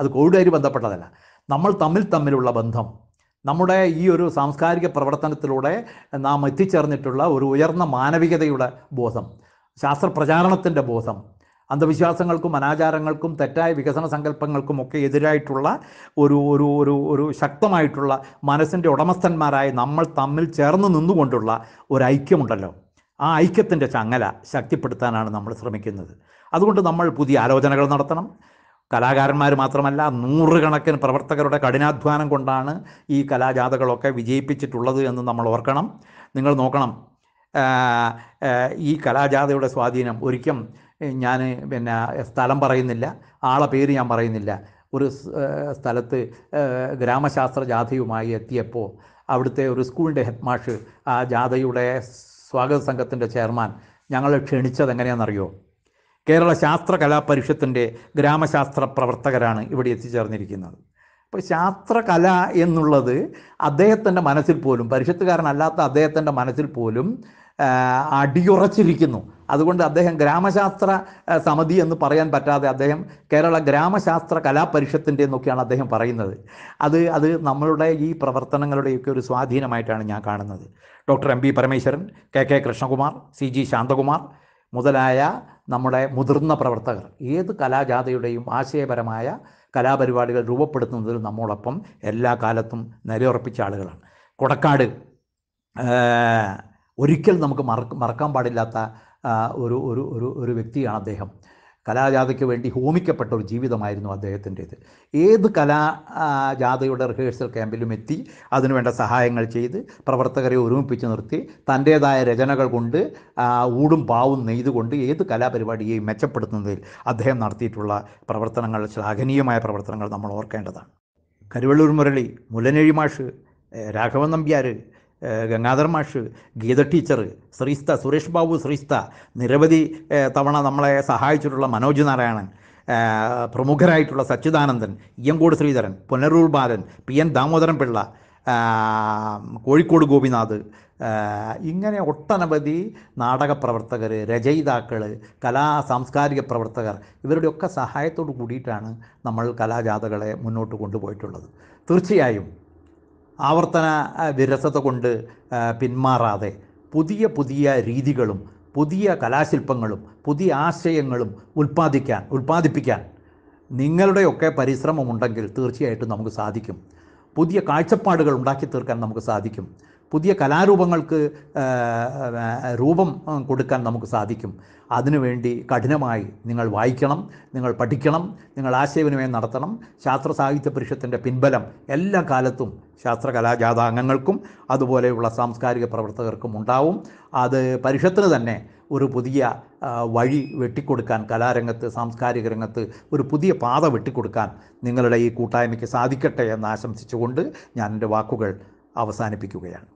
അത് കോവിഡുമായി ബന്ധപ്പെട്ടതല്ല നമ്മൾ തമ്മിൽ തമ്മിലുള്ള ബന്ധം നമ്മുടെ ഈ ഒരു സാംസ്കാരിക പ്രവർത്തനത്തിലൂടെ നാം എത്തിച്ചേർന്നിട്ടുള്ള ഒരു ഉയർന്ന മാനവികതയുടെ ബോധം ശാസ്ത്രപ്രചാരണത്തിൻ്റെ ബോധം അന്ധവിശ്വാസങ്ങൾക്കും അനാചാരങ്ങൾക്കും തെറ്റായ വികസന സങ്കല്പങ്ങൾക്കും ഒക്കെ എതിരായിട്ടുള്ള ഒരു ഒരു ഒരു ഒരു ശക്തമായിട്ടുള്ള മനസ്സിൻ്റെ ഉടമസ്ഥന്മാരായ നമ്മൾ തമ്മിൽ ചേർന്ന് നിന്നുകൊണ്ടുള്ള ഒരു ഐക്യമുണ്ടല്ലോ ആ ഐക്യത്തിൻ്റെ ചങ്ങല ശക്തിപ്പെടുത്താനാണ് നമ്മൾ ശ്രമിക്കുന്നത് അതുകൊണ്ട് നമ്മൾ പുതിയ ആലോചനകൾ നടത്തണം കലാകാരന്മാർ മാത്രമല്ല നൂറുകണക്കിന് പ്രവർത്തകരുടെ കഠിനാധ്വാനം കൊണ്ടാണ് ഈ കലാജാഥകളൊക്കെ വിജയിപ്പിച്ചിട്ടുള്ളത് എന്ന് നമ്മൾ ഓർക്കണം നിങ്ങൾ നോക്കണം ഈ കലാജാഥയുടെ സ്വാധീനം ഒരിക്കലും ഞാൻ പിന്നെ സ്ഥലം പറയുന്നില്ല ആളെ പേര് ഞാൻ പറയുന്നില്ല ഒരു സ്ഥലത്ത് ഗ്രാമശാസ്ത്ര ജാഥയുമായി എത്തിയപ്പോൾ അവിടുത്തെ ഒരു സ്കൂളിൻ്റെ ഹെഡ് മാഷ് ആ ജാഥയുടെ സ്വാഗത സംഘത്തിൻ്റെ ചെയർമാൻ ഞങ്ങൾ ക്ഷണിച്ചത് എങ്ങനെയാണെന്നറിയോ കേരള ശാസ്ത്ര കലാപരിഷത്തിൻ്റെ ഗ്രാമശാസ്ത്ര പ്രവർത്തകരാണ് ഇവിടെ എത്തിച്ചേർന്നിരിക്കുന്നത് അപ്പോൾ ശാസ്ത്രകല എന്നുള്ളത് അദ്ദേഹത്തിൻ്റെ മനസ്സിൽ പോലും പരിഷത്തുകാരനല്ലാത്ത അദ്ദേഹത്തിൻ്റെ മനസ്സിൽ പോലും അടിയുറച്ചിരിക്കുന്നു അതുകൊണ്ട് അദ്ദേഹം ഗ്രാമശാസ്ത്ര സമിതി എന്ന് പറയാൻ പറ്റാതെ അദ്ദേഹം കേരള ഗ്രാമശാസ്ത്ര കലാപരിഷത്തിൻ്റെ എന്നൊക്കെയാണ് അദ്ദേഹം പറയുന്നത് അത് അത് നമ്മളുടെ ഈ പ്രവർത്തനങ്ങളുടെയൊക്കെ ഒരു സ്വാധീനമായിട്ടാണ് ഞാൻ കാണുന്നത് doctor M P Parameswaran K K Krishnakumar C G Santhakumar മുതലായ നമ്മുടെ മുതിർന്ന പ്രവർത്തകർ ഏത് കലാജാഥയുടെയും ആശയപരമായ കലാപരിപാടികൾ രൂപപ്പെടുത്തുന്നതിൽ നമ്മോടൊപ്പം എല്ലാ കാലത്തും നിലയുറപ്പിച്ച ആളുകളാണ് കൊടക്കാട് ഒരിക്കൽ നമുക്ക് മറക്ക മറക്കാൻ പാടില്ലാത്ത ഒരു ഒരു ഒരു ഒരു വ്യക്തിയാണ് അദ്ദേഹം കലാജാഥയ്ക്ക് വേണ്ടി ഹോമിക്കപ്പെട്ട ഒരു ജീവിതമായിരുന്നു അദ്ദേഹത്തിൻ്റേത് ഏത് കലാജാഥയുടെ റിഹേഴ്സൽ ക്യാമ്പിലും എത്തി അതിനുവേണ്ട സഹായങ്ങൾ ചെയ്ത് പ്രവർത്തകരെ ഒരുമിപ്പിച്ച് നിർത്തി തൻ്റേതായ രചനകൾ കൊണ്ട് ഊടും പാവും നെയ്തുകൊണ്ട് ഏത് കലാപരിപാടിയെയും മെച്ചപ്പെടുത്തുന്നതിൽ അദ്ദേഹം നടത്തിയിട്ടുള്ള പ്രവർത്തനങ്ങൾ ശ്ലാഘനീയമായ പ്രവർത്തനങ്ങൾ നമ്മൾ ഓർക്കേണ്ടതാണ് കരുവള്ളൂർ മുരളി മുലനെഴിമാഷ് രാഘവൻ നമ്പ്യാർ ഗംഗാധർ മാഷ് ഗീത ടീച്ചർ ശ്രീസ്ത സുരേഷ് ബാബു ശ്രീസ്ത നിരവധി തവണ നമ്മളെ സഹായിച്ചിട്ടുള്ള മനോജ് നാരായണൻ പ്രമുഖരായിട്ടുള്ള സച്ചിദാനന്ദൻ ഇയ്യങ്കോട് ശ്രീധരൻ പുനരൂർ ബാലൻ പി എൻ ദാമോദരൻ പിള്ള കോഴിക്കോട് ഗോപിനാഥ് ഇങ്ങനെ ഒട്ടനവധി നാടക പ്രവർത്തകർ രചയിതാക്കൾ കലാ സാംസ്കാരിക പ്രവർത്തകർ ഇവരുടെയൊക്കെ സഹായത്തോട് കൂടിയിട്ടാണ് നമ്മൾ കലാജാഥകളെ മുന്നോട്ട് കൊണ്ടുപോയിട്ടുള്ളത് തീർച്ചയായും ആവർത്തന വിരസത കൊണ്ട് പിന്മാറാതെ പുതിയ പുതിയ രീതികളും പുതിയ കലാശില്പങ്ങളും പുതിയ ആശയങ്ങളും ഉൽപ്പാദിക്കാൻ ഉൽപ്പാദിപ്പിക്കാൻ നിങ്ങളുടെയൊക്കെ പരിശ്രമമുണ്ടെങ്കിൽ തീർച്ചയായിട്ടും നമുക്ക് സാധിക്കും പുതിയ കാഴ്ചപ്പാടുകൾ ഉണ്ടാക്കി തീർക്കാൻ നമുക്ക് സാധിക്കും പുതിയ കലാരൂപങ്ങൾക്ക് രൂപം കൊടുക്കാൻ നമുക്ക് സാധിക്കും അതിനുവേണ്ടി കഠിനമായി നിങ്ങൾ വായിക്കണം നിങ്ങൾ പഠിക്കണം നിങ്ങൾ ആശയവിനിമയം നടത്തണം ശാസ്ത്ര സാഹിത്യ പരിഷത്തിൻ്റെ പിൻബലം എല്ലാ കാലത്തും ശാസ്ത്രകലാജാതാംഗങ്ങൾക്കും അതുപോലെയുള്ള സാംസ്കാരിക പ്രവർത്തകർക്കും ഉണ്ടാവും അത് പരിഷത്തിന് തന്നെ ഒരു പുതിയ വഴി വെട്ടിക്കൊടുക്കാൻ കലാരംഗത്ത് സാംസ്കാരിക രംഗത്ത് ഒരു പുതിയ പാത വെട്ടിക്കൊടുക്കാൻ നിങ്ങളുടെ ഈ കൂട്ടായ്മയ്ക്ക് സാധിക്കട്ടെ എന്ന് ആശംസിച്ചുകൊണ്ട് ഞാൻ എൻ്റെ വാക്കുകൾ അവസാനിപ്പിക്കുകയാണ്